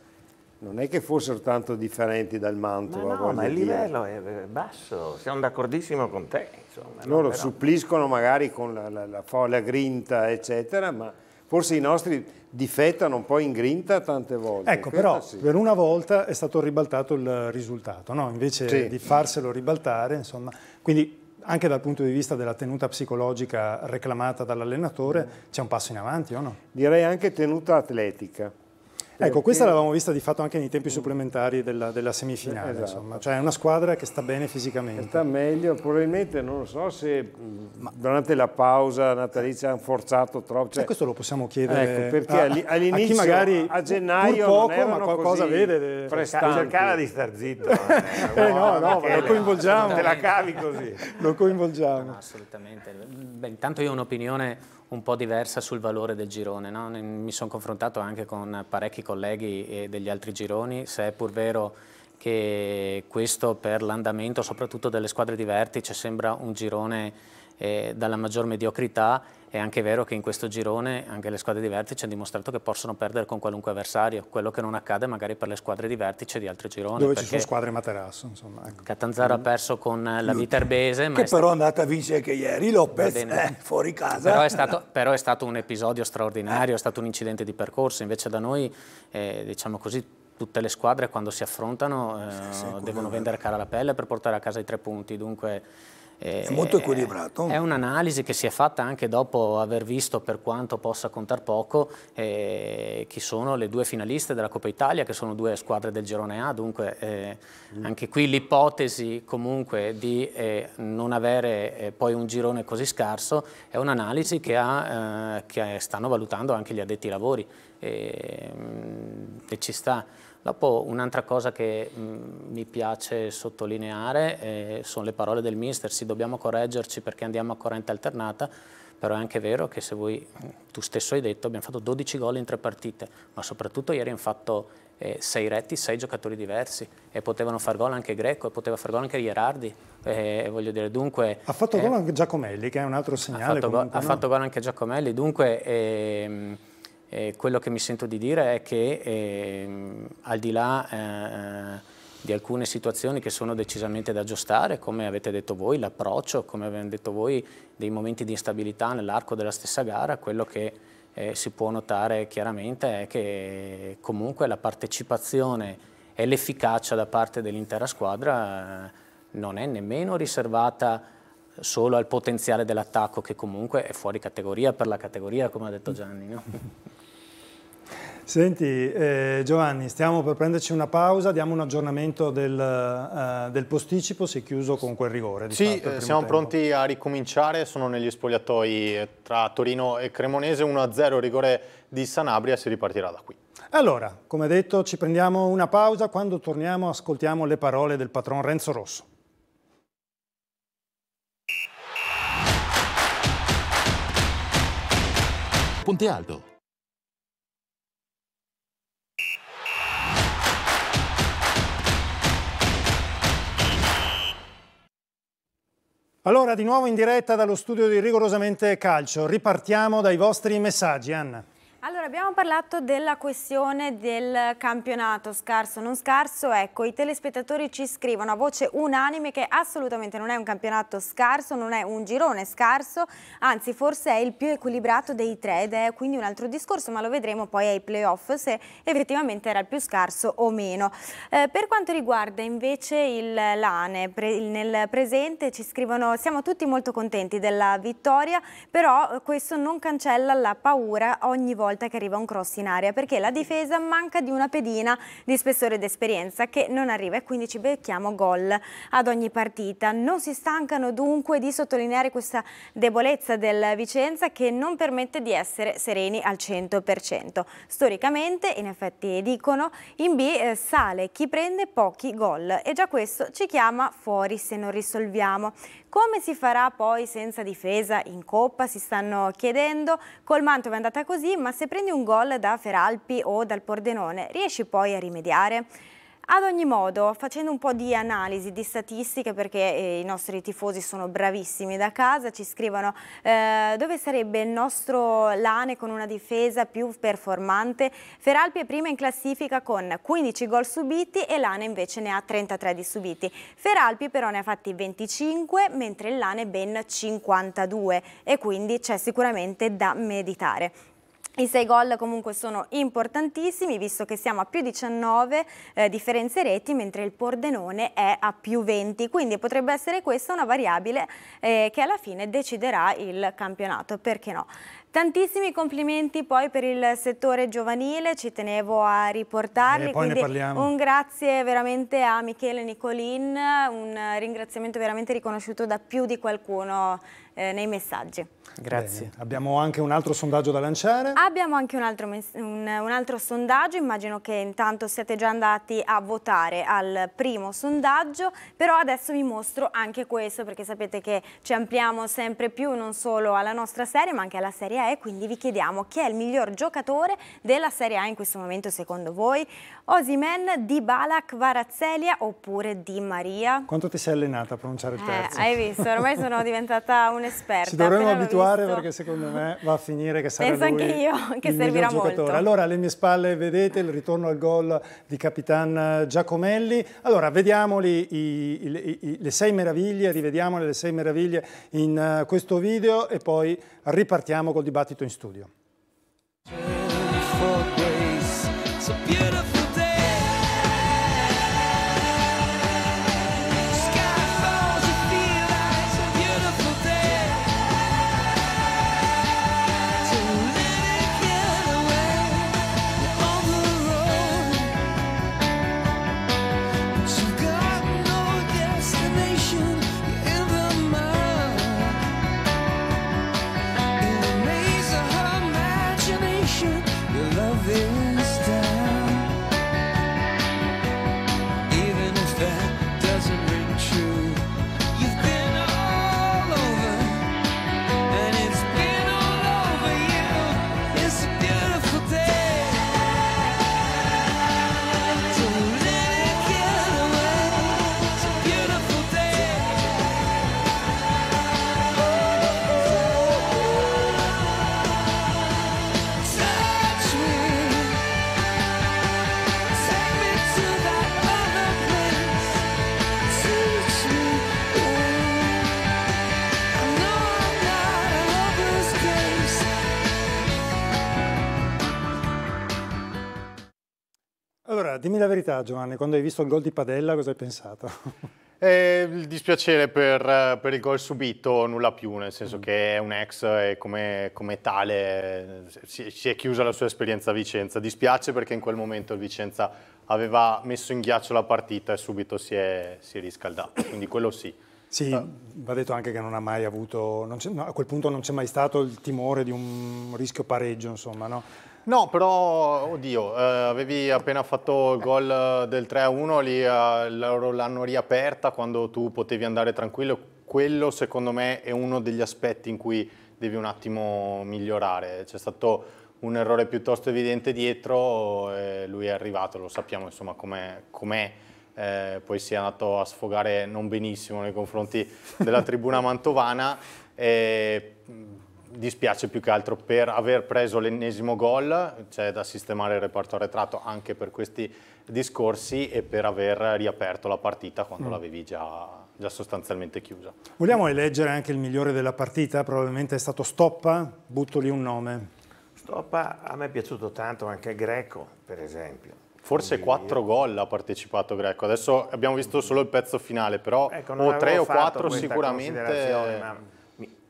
non è che fossero tanto differenti dal Mantova. Ma, no, ma il livello è basso, siamo d'accordissimo con te. Insomma, Loro però... suppliscono magari con la, la, la, la grinta, eccetera, ma forse i nostri di feta non poi in grinta tante volte. Ecco, Questa però sì. per una volta è stato ribaltato il risultato, no? invece sì. di farselo ribaltare, insomma, quindi anche dal punto di vista della tenuta psicologica reclamata dall'allenatore c'è un passo in avanti o no? Direi anche tenuta atletica. Ecco, questa l'avevamo vista di fatto anche nei tempi mm. supplementari della, della semifinale, esatto. insomma. Cioè è una squadra che sta bene fisicamente. Sta meglio, probabilmente non lo so se Ma... Mm, durante la pausa natalizia hanno forzato troppo. Cioè... Eh, questo lo possiamo chiedere ecco, perché a, all'inizio, a, magari, a gennaio pur poco, ma qualcosa vede. Eh, Cercava di star zitto. eh, eh, eh no, no, lo coinvolgiamo. Te la cavi così. lo coinvolgiamo. No, assolutamente. Beh, intanto io ho un'opinione un po' diversa sul valore del girone. No? Mi sono confrontato anche con parecchi colleghi degli altri gironi, se è pur vero che questo per l'andamento soprattutto delle squadre di vertice sembra un girone eh, dalla maggior mediocrità, è anche vero che in questo girone anche le squadre di vertice hanno dimostrato che possono perdere con qualunque avversario, quello che non accade magari per le squadre di vertice di altri gironi. Dove ci sono squadre materasso, insomma. Ecco. Catanzaro mm. ha perso con la Viterbese. che è però è andata a vincere anche ieri, Lopez, eh, fuori casa. Però è, stato, però è, stato, un episodio straordinario, eh. è stato un incidente di percorso, invece da noi, eh, diciamo così, tutte le squadre quando si affrontano eh, sì, devono vendere cara la pelle per portare a casa i tre punti, dunque è molto equilibrato. È, un'analisi che si è fatta anche dopo aver visto, per quanto possa contare poco, eh, chi sono le due finaliste della Coppa Italia, che sono due squadre del girone A, dunque eh, mm. anche qui l'ipotesi comunque di eh, non avere eh, poi un girone così scarso è un'analisi che, ha, eh, che stanno valutando anche gli addetti ai lavori e, ehm, e ci sta. Dopo un'altra cosa che mh, mm, mi piace sottolineare eh, sono le parole del mister, sì dobbiamo correggerci perché andiamo a corrente alternata, però è anche vero che se voi, mm, tu stesso hai detto, abbiamo fatto 12 gol in tre partite, ma soprattutto ieri hanno fatto eh, sei retti, sei giocatori diversi e potevano far gol anche Greco e poteva far gol anche Gerardi. eh, voglio dire dunque... Ha fatto eh, gol anche Giacomelli che è un altro segnale Ha fatto, comunque, gol, no? ha fatto gol anche Giacomelli, dunque... Ehm, eh, quello che mi sento di dire è che eh, al di là eh, eh, di alcune situazioni che sono decisamente da aggiustare, come avete detto voi, l'approccio, come avete detto voi, dei momenti di instabilità nell'arco della stessa gara, quello che eh, si può notare chiaramente è che comunque la partecipazione e l'efficacia da parte dell'intera squadra eh, non è nemmeno riservata solo al potenziale dell'attacco che comunque è fuori categoria per la categoria, come ha detto Gianni. No? Senti eh, Giovanni, stiamo per prenderci una pausa, diamo un aggiornamento del, eh, del posticipo, si è chiuso con quel rigore. Di sì, fatto, eh, siamo tempo. pronti a ricominciare, sono negli spogliatoi eh, tra Torino e Cremonese, 1-0 rigore di Sanabria, si ripartirà da qui. Allora, come detto, ci prendiamo una pausa, quando torniamo ascoltiamo le parole del patron Renzo Rosso. Ponte Alto Allora, di nuovo in diretta dallo studio di Rigorosamente Calcio. Ripartiamo dai vostri messaggi, Anna. Allora abbiamo parlato della questione del campionato scarso non scarso, ecco i telespettatori ci scrivono a voce unanime che assolutamente non è un campionato scarso, non è un girone scarso, anzi forse è il più equilibrato dei tre ed è quindi un altro discorso ma lo vedremo poi ai playoff se effettivamente era il più scarso o meno. Eh, per quanto riguarda invece il Lane, pre nel presente ci scrivono siamo tutti molto contenti della vittoria però questo non cancella la paura ogni volta volta che arriva un cross in area perché la difesa manca di una pedina di spessore ed esperienza che non arriva e quindi ci becchiamo gol ad ogni partita. Non si stancano dunque di sottolineare questa debolezza del Vicenza che non permette di essere sereni al 100%. Storicamente, in effetti dicono, in B eh, sale chi prende pochi gol e già questo ci chiama fuori se non risolviamo. Come si farà poi senza difesa in Coppa? Si stanno chiedendo. Col Mantova è andata così, ma se prendi un gol da Feralpi o dal Pordenone, riesci poi a rimediare? Ad ogni modo, facendo un po' di analisi, di statistiche, perché eh, i nostri tifosi sono bravissimi da casa, ci scrivono eh, dove sarebbe il nostro Lane con una difesa più performante. Feralpi è prima in classifica con 15 gol subiti e Lane invece ne ha 33 di subiti. Feralpi però ne ha fatti 25, mentre il Lane ben 52 e quindi c'è sicuramente da meditare. I sei gol comunque sono importantissimi visto che siamo a più 19 eh, differenze reti mentre il Pordenone è a più 20 quindi potrebbe essere questa una variabile eh, che alla fine deciderà il campionato perché no. Tantissimi complimenti poi per il settore giovanile, ci tenevo a riportarli, poi ne parliamo. un grazie veramente a Michele Nicolin, un ringraziamento veramente riconosciuto da più di qualcuno eh, nei messaggi. Grazie. Bene. Abbiamo anche un altro sondaggio da lanciare? Abbiamo anche un altro, un, un altro, sondaggio, immagino che intanto siete già andati a votare al primo sondaggio, però adesso vi mostro anche questo perché sapete che ci ampliamo sempre più non solo alla nostra serie ma anche alla Serie E, quindi vi chiediamo chi è il miglior giocatore della Serie A in questo momento secondo voi? Osimen, Dybala, Varazzelia oppure Di Maria? Quanto ti sei allenata a pronunciare il eh, terzo? Eh, hai visto, ormai sono diventata un'esperienza un'esperta. Ci dovremmo abituare perché secondo me va a finire che sarà Penso anche io che servirà molto. Allora, alle mie spalle vedete il ritorno al gol di Capitan Giacomelli. Allora, vediamoli i, i, i, le sei meraviglie, rivediamole le sei meraviglie in eh, questo video e poi ripartiamo col dibattito in studio. Allora, dimmi la verità Giovanni, quando hai visto il gol di Padella cosa hai pensato? Eh, il dispiacere per, per, il gol subito, nulla più, nel senso mm. che è un ex e come, come tale eh, si, si, è chiusa la sua esperienza a Vicenza. Dispiace perché in quel momento il Vicenza aveva messo in ghiaccio la partita e subito si è, si è riscaldato, quindi quello sì. Sì, ah. va detto anche che non ha mai avuto, no, a quel punto non c'è mai stato il timore di un rischio pareggio, insomma, no? No, però, oddio, eh, avevi appena fatto il gol eh, del 3-1, lì eh, loro l'hanno riaperta quando tu potevi andare tranquillo. Quello, secondo me, è uno degli aspetti in cui devi un attimo migliorare. C'è stato un errore piuttosto evidente dietro, eh, lui è arrivato, lo sappiamo insomma com'è. com'è. Eh, poi si è andato a sfogare non benissimo nei confronti della tribuna mantovana. Eh, dispiace più che altro per aver preso l'ennesimo gol, c'è da sistemare il reparto arretrato anche per questi discorsi e per aver riaperto la partita quando mm. l'avevi già, già, sostanzialmente chiusa. Vogliamo eleggere anche il migliore della partita? Probabilmente è stato Stoppa, butto lì un nome. Stoppa a me è piaciuto tanto anche Greco, per esempio. Forse quattro gol ha partecipato Greco, adesso abbiamo visto solo il pezzo finale, però ecco, o tre o quattro sicuramente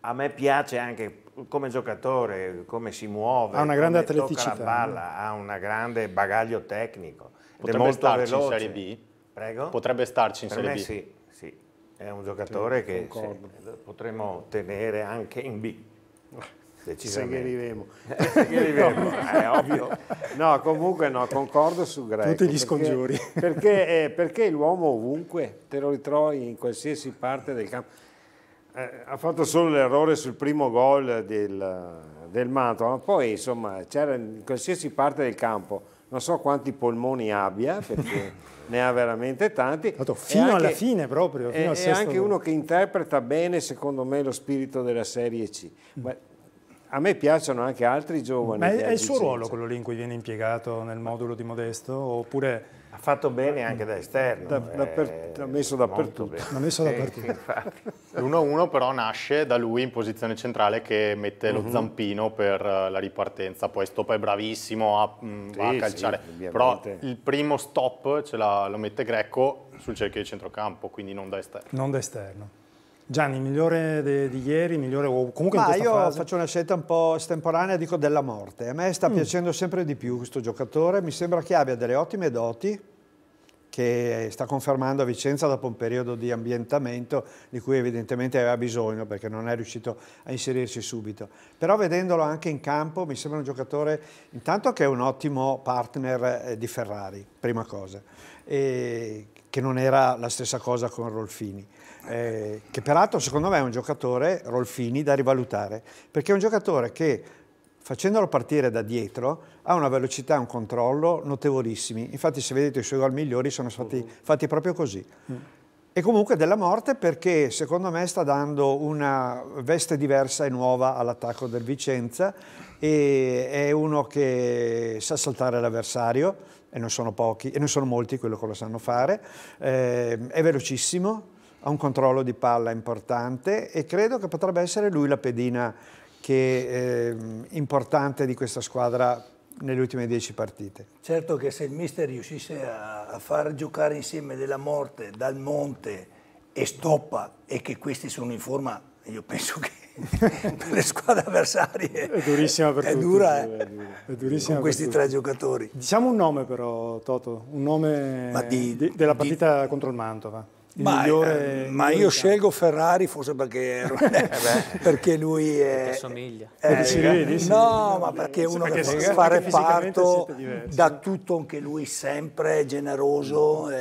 a me piace anche come giocatore, come si muove, ha una grande atleticità, eh. palla, ha un grande bagaglio tecnico. Potrebbe starci veloce. in Serie B? Prego? Potrebbe starci in per Serie B? Sì, sì, è un giocatore sì, che sì, potremmo tenere anche in B. Segheriremo. Segheriremo, è ovvio. No, comunque no, concordo su Greco. Tutti gli scongiuri. Perché, perché, eh, perché l'uomo ovunque, te lo ritrovi in qualsiasi parte del campo eh, ha fatto solo l'errore sul primo gol del, del Mantua, ma poi insomma c'era in qualsiasi parte del campo, non so quanti polmoni abbia perché ne ha veramente tanti. fino anche, alla fine proprio. E è, è anche uno che interpreta bene secondo me lo spirito della Serie C. Ma mm. a me piacciono anche altri giovani. Ma è, è il suo ruolo quello lì in cui viene impiegato nel modulo di Modesto? Oppure fatto bene anche da esterno. Da, dapper, eh, da messo dappertutto. L'ha messo dappertutto. L'1-1 però nasce da lui in posizione centrale che mette lo uh mhm. -huh. zampino per eh, la ripartenza, poi stop è bravissimo a, mm, sì, a calciare, sì, però il primo stop ce la, lo mette Greco sul cerchio di centrocampo, quindi non da esterno. Non da esterno. Gianni, migliore de, di ieri, migliore o comunque Ma io frase... faccio una scelta un po' estemporanea, dico della morte. A me sta mm. piacendo sempre di più questo giocatore, mi sembra che abbia delle ottime doti, che sta confermando a Vicenza dopo un periodo di ambientamento di cui evidentemente aveva bisogno perché non è riuscito a inserirsi subito. Però vedendolo anche in campo mi sembra un giocatore intanto che è un ottimo partner eh, di Ferrari, prima cosa, e che non era la stessa cosa con Rolfini. Eh, che peraltro secondo me è un giocatore, Rolfini, da rivalutare, perché è un giocatore che facendolo partire da dietro ha una velocità e un controllo notevolissimi. Infatti se vedete i suoi gol migliori sono fatti, mm. fatti proprio così. Mm. E comunque della morte perché secondo me sta dando una veste diversa e nuova all'attacco del Vicenza e è uno che sa saltare l'avversario e non sono pochi, e non sono molti quello che lo sanno fare, eh, è velocissimo, ha un controllo di palla importante e credo che potrebbe essere lui la pedina che è ehm, importante di questa squadra nelle ultime dieci partite. Certo che se il mister riuscisse a far giocare insieme della morte, dal monte e stoppa e che questi sono in forma, io penso che per le squadre avversarie è durissima per è tutti. Dura, È eh, è durissima con questi tre giocatori. Diciamo un nome però, Toto, un nome di, di, della partita di, contro il Mantova. Ma, migliore, eh, ma, io scelgo Ferrari forse perché, perché lui è... Somiglia. È, sì, è sì, no, ma perché uno che fa reparto da tutto, anche lui sempre generoso. E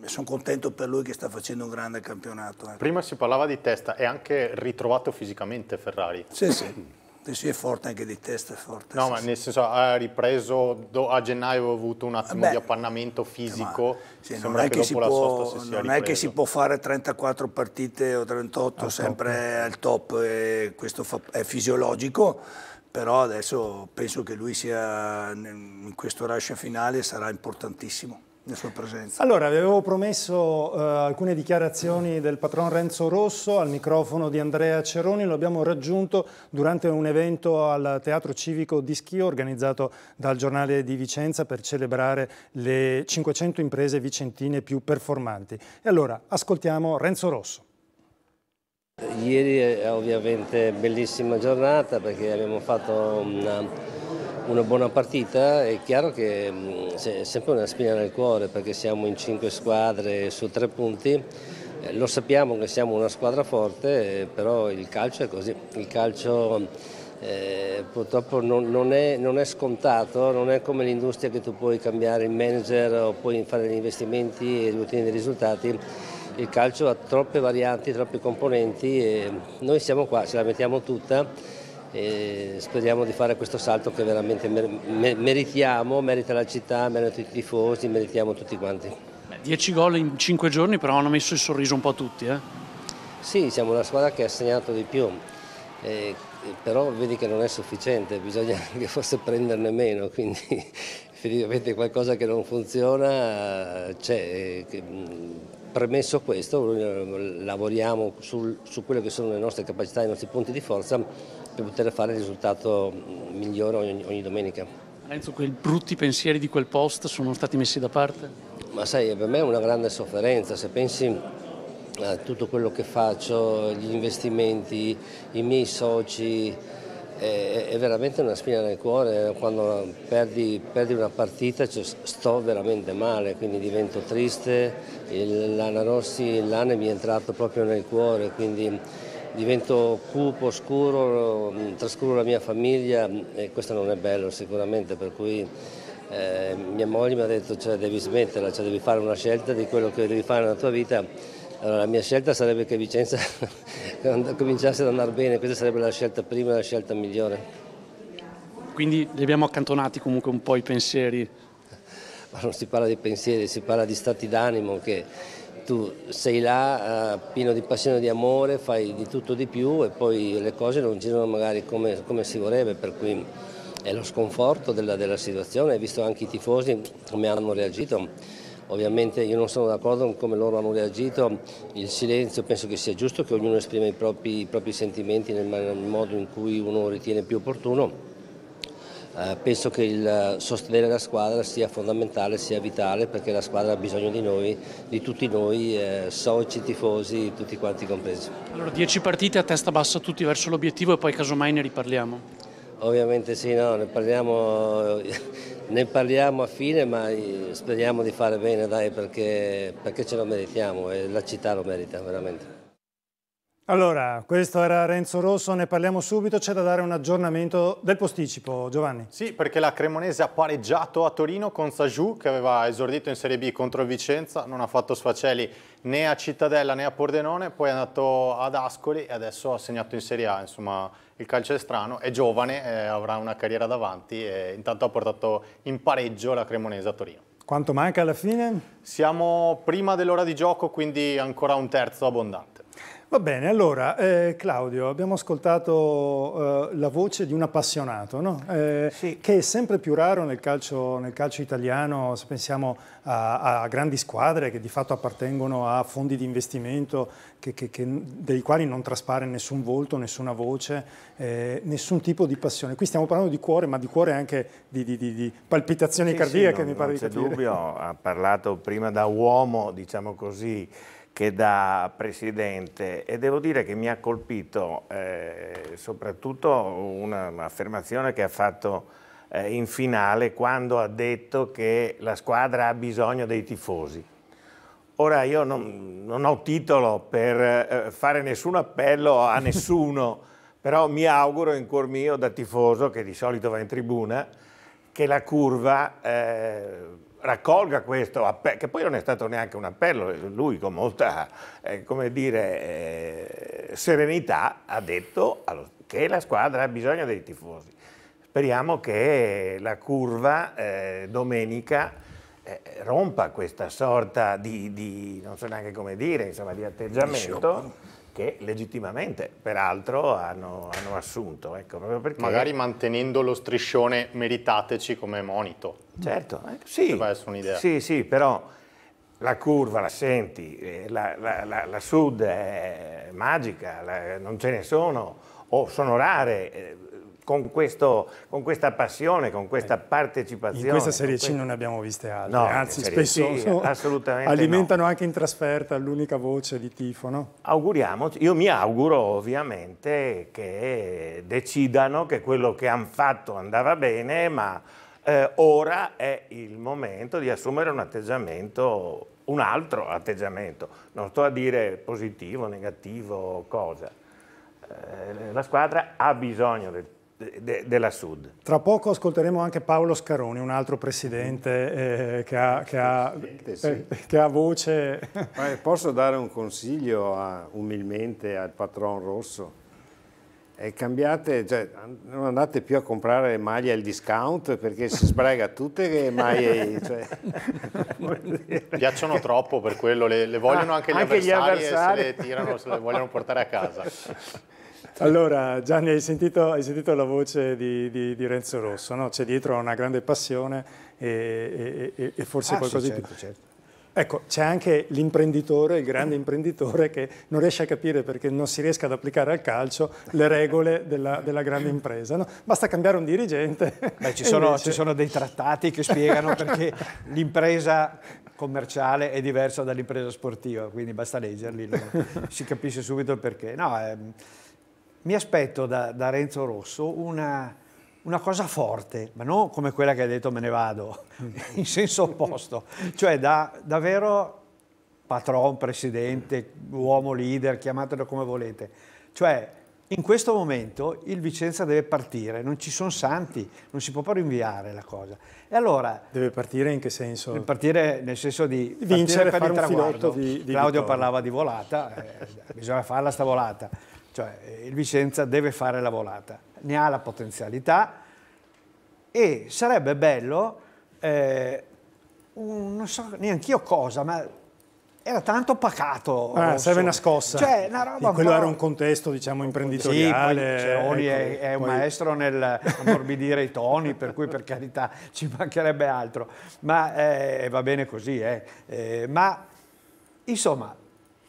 eh, sono contento per lui che sta facendo un grande campionato. Ecco. Prima si parlava di testa, è anche ritrovato fisicamente Ferrari. Sì, sì. Sì, è forte anche di testa, è forte. No, sì, ma nel senso ha ripreso, do, a gennaio ho avuto un attimo Beh, di appannamento eh, fisico. Sì, non, è che, può, non è che, si può, fare 34 partite o 38 al sempre top. al top, e questo fa, è fisiologico, però adesso penso che lui sia in questo rush finale sarà importantissimo la sua presenza. Allora, avevo promesso uh, alcune dichiarazioni del patron Renzo Rosso al microfono di Andrea Ceroni, lo abbiamo raggiunto durante un evento al Teatro Civico di Schio organizzato dal giornale di Vicenza per celebrare le 500 imprese vicentine più performanti. E allora, ascoltiamo Renzo Rosso. Ieri è ovviamente bellissima giornata perché abbiamo fatto una una buona partita, è chiaro che mm, è sempre una spina nel cuore perché siamo in cinque squadre su tre punti, eh, lo sappiamo che siamo una squadra forte, eh, però il calcio è così, il calcio eh, purtroppo non, non, è, non, è, scontato, non è come l'industria che tu puoi cambiare il manager o puoi fare gli investimenti e ottieni i risultati. Il calcio ha troppe varianti, troppi componenti e noi siamo qua, ce la mettiamo tutta e speriamo di fare questo salto che veramente meritiamo, merita la città, meritano i tifosi, meritiamo tutti quanti. dieci gol in cinque giorni però hanno messo il sorriso un po' a tutti. Eh? Sì, siamo una squadra che ha segnato di più, eh, però vedi che non è sufficiente, bisogna anche forse prenderne meno, quindi effettivamente qualcosa che non funziona c'è. Eh, Premesso questo, eh, lavoriamo sul, su quelle che sono le nostre capacità e i nostri punti di forza per poter fare il risultato migliore ogni, ogni domenica. Renzo, quei brutti pensieri di quel post sono stati messi da parte? Ma sai, per me è una grande sofferenza, se pensi a tutto quello che faccio, gli investimenti, i miei soci, è, veramente una spina nel cuore, quando perdi, perdi una partita cioè, sto veramente male, quindi divento triste, Lana Rossi, l'Ana mi è entrato proprio nel cuore, quindi divento cupo, scuro, trascuro la mia famiglia e questo non è bello sicuramente, per cui eh, mia moglie mi ha detto cioè, devi smetterla, cioè, devi fare una scelta di quello che devi fare nella tua vita allora, la mia scelta sarebbe che Vicenza cominciasse ad andare bene, questa sarebbe la scelta prima, la scelta migliore. Quindi li abbiamo accantonati comunque un po' i pensieri? Ma non si parla di pensieri, si parla di stati d'animo che tu sei là eh, pieno di passione e di amore, fai di tutto di più e poi le cose non girano magari come, come si vorrebbe, per cui è lo sconforto della, della situazione, hai visto anche i tifosi come hanno reagito Ovviamente io non sono d'accordo con come loro hanno reagito, il silenzio penso che sia giusto che ognuno esprima i propri, i propri sentimenti nel modo in cui uno ritiene più opportuno. Eh, penso che il sostenere la squadra sia fondamentale, sia vitale perché la squadra ha bisogno di noi, di tutti noi, eh, soci, tifosi, tutti quanti compresi. Allora, dieci partite a testa bassa tutti verso l'obiettivo e poi casomai ne riparliamo. Ovviamente sì, no, ne parliamo eh, ne parliamo a fine ma speriamo di fare bene dai perché, perché ce lo meritiamo e la città lo merita veramente. Allora, questo era Renzo Rosso, ne parliamo subito, c'è da dare un aggiornamento del posticipo, Giovanni. Sì, perché la Cremonese ha pareggiato a Torino con Sajou, che aveva esordito in Serie B contro Vicenza, non ha fatto sfacelli né a Cittadella né a Pordenone, poi è andato ad Ascoli e adesso ha segnato in Serie A, insomma il calcio è strano, è giovane, eh, avrà una carriera davanti e intanto ha portato in pareggio la Cremonese a Torino. Quanto manca alla fine? Siamo prima dell'ora di gioco, quindi ancora un terzo abbondante. Va bene, allora eh, Claudio, abbiamo ascoltato eh, la voce di un appassionato, no? eh, sì. che è sempre più raro nel calcio, nel calcio italiano, se pensiamo a, a, grandi squadre che di fatto appartengono a fondi di investimento che, che, che, dei quali non traspare nessun volto, nessuna voce, eh, nessun tipo di passione. Qui stiamo parlando di cuore, ma di cuore anche di, di, di, di palpitazioni sì, cardiache, sì, non, mi pare di capire. Non c'è dubbio, ha parlato prima da uomo, diciamo così, che da presidente e devo dire che mi ha colpito eh, soprattutto un'affermazione che ha fatto eh, in finale quando ha detto che la squadra ha bisogno dei tifosi. Ora io non, non ho titolo per eh, fare nessun appello a nessuno, però mi auguro in cuor mio da tifoso che di solito va in tribuna che la curva eh, raccolga questo appello, che poi non è stato neanche un appello, lui con molta eh, dire, eh, serenità ha detto che la squadra ha bisogno dei tifosi. Speriamo che la curva eh, domenica eh, rompa questa sorta di, di, non so neanche come dire, insomma, di atteggiamento che legittimamente peraltro hanno, hanno assunto. Ecco, perché... Magari mantenendo lo striscione meritateci come monito. Certo, eh, sì, sì, sì, però la curva la senti, eh, la, la, la, la sud è magica, non ce ne sono o sono rare eh, con, questo, con questa passione, con questa eh, partecipazione. In questa Serie C non ne abbiamo viste altre, no, anzi spesso C, alimentano no. anche in trasferta l'unica voce di tifo. No? Auguriamoci, io mi auguro ovviamente che decidano che quello che hanno fatto andava bene, ma eh, ora è il momento di assumere un atteggiamento, un altro atteggiamento. Non sto a dire positivo, negativo, cosa eh, la squadra ha bisogno del de, della Sud. Tra poco ascolteremo anche Paolo Scaroni, un altro presidente eh, che, ha, che, ha, eh, che, ha, voce. Ma eh, posso dare un consiglio a, umilmente al patron rosso? E eh, cambiate, cioè, non andate più a comprare maglie al discount perché si sbrega tutte le maglie. Cioè, Piacciono troppo per quello, le, le vogliono ah, anche gli anche avversari, gli avversari. se le tirano, se le vogliono portare a casa. Certo. Allora, Gianni, hai sentito, hai sentito la voce di, di, di Renzo Rosso, no? c'è dietro una grande passione e, e, e forse ah, qualcosa sì, certo, di più. Certo. Ecco, c'è anche l'imprenditore, il grande imprenditore che non riesce a capire perché non si riesca ad applicare al calcio le regole della, della grande impresa. No? Basta cambiare un dirigente. Beh, ci, sono, invece... ci sono dei trattati che spiegano perché l'impresa commerciale è diversa dall'impresa sportiva, quindi basta leggerli, si capisce subito il perché. No, è ehm, mi aspetto da, da Renzo Rosso una, una, cosa forte, ma non come quella che ha detto me ne vado, in senso opposto, cioè da davvero patron, presidente, uomo leader, chiamatelo come volete, cioè in questo momento il Vicenza deve partire, non ci sono santi, non si può poi rinviare la cosa. E allora... Deve partire in che senso? Deve partire nel senso di vincere per fare il traguardo. Di, di Claudio vittoria. parlava di volata, eh, bisogna farla sta volata. Cioè eh, il Vicenza deve fare la volata, ne ha la potenzialità e sarebbe bello, eh, un, non so neanche io cosa, ma era tanto pacato. Ah, serve nascosta. Cioè, una roba quello era un contesto, diciamo, imprenditoriale. Sì, Ceroni ecco, è, è, un maestro nel ammorbidire i toni, per cui per carità ci mancherebbe altro. Ma eh, va bene così, eh. Eh, ma insomma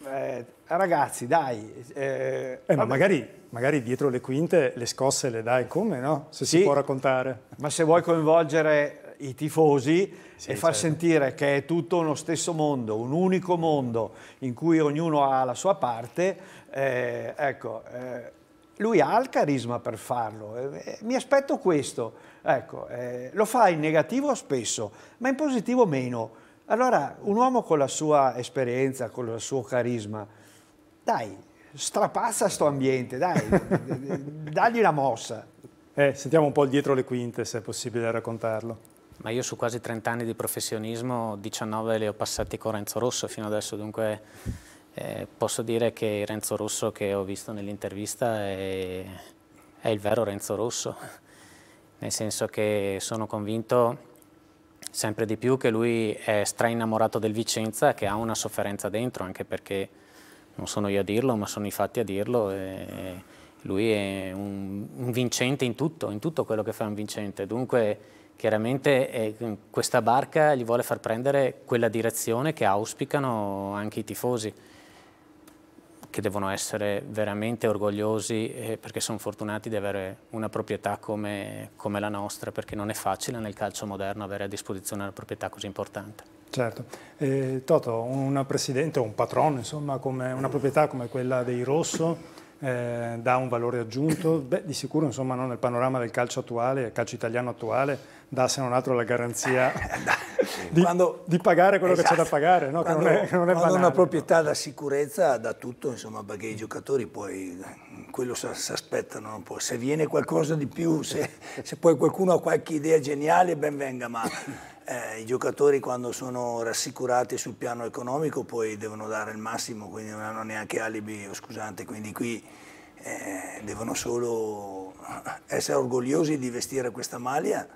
eh, Ah, ragazzi, dai. Eh, eh, ma magari, magari, dietro le quinte le scosse le dai come, no? Se sì, si può raccontare. Ma se vuoi coinvolgere i tifosi sì, e far certo. sentire che è tutto uno stesso mondo, un unico mondo in cui ognuno ha la sua parte, eh, ecco, eh, lui ha il carisma per farlo. Eh, eh, mi aspetto questo. Ecco, lo fa in negativo spesso, ma in positivo meno. Allora, un uomo con la sua esperienza, con il suo carisma, dai, strapassa sto ambiente, dai, dagli una mossa. Eh, sentiamo un po' dietro le quinte, se è possibile raccontarlo. Ma io su quasi 30 anni di professionismo, 19 le ho passati con Renzo Rosso fino adesso, dunque eh, posso dire che Renzo Rosso che ho visto nell'intervista è, è il vero Renzo Rosso, nel senso che sono convinto sempre di più che lui è stra innamorato del Vicenza, che ha una sofferenza dentro, anche perché non sono io a dirlo, ma sono i fatti a dirlo. E lui è un, un vincente in tutto, in tutto quello che fa un vincente. Dunque, chiaramente eh, questa barca gli vuole far prendere quella direzione che auspicano anche i tifosi, che devono essere veramente orgogliosi eh, perché sono fortunati di avere una proprietà come, come la nostra, perché non è facile nel calcio moderno avere a disposizione una proprietà così importante. Certo. Eh, Toto, una presidente o un patrono, insomma, come una proprietà come quella dei Rosso eh, dà un valore aggiunto? Beh, di sicuro, insomma, no, nel panorama del calcio attuale, calcio italiano attuale, dà se non altro la garanzia di, quando, di pagare quello esatto. che c'è da esatto. pagare, no? quando, che non è, che non è banale, una proprietà no? da sicurezza dà tutto, insomma, perché i giocatori poi quello si aspettano, se viene qualcosa di più, se, se poi qualcuno ha qualche idea geniale, ben venga, ma eh, i giocatori quando sono rassicurati sul piano economico poi devono dare il massimo, quindi non hanno neanche alibi o oh, scusante, quindi qui eh, devono solo essere orgogliosi di vestire questa maglia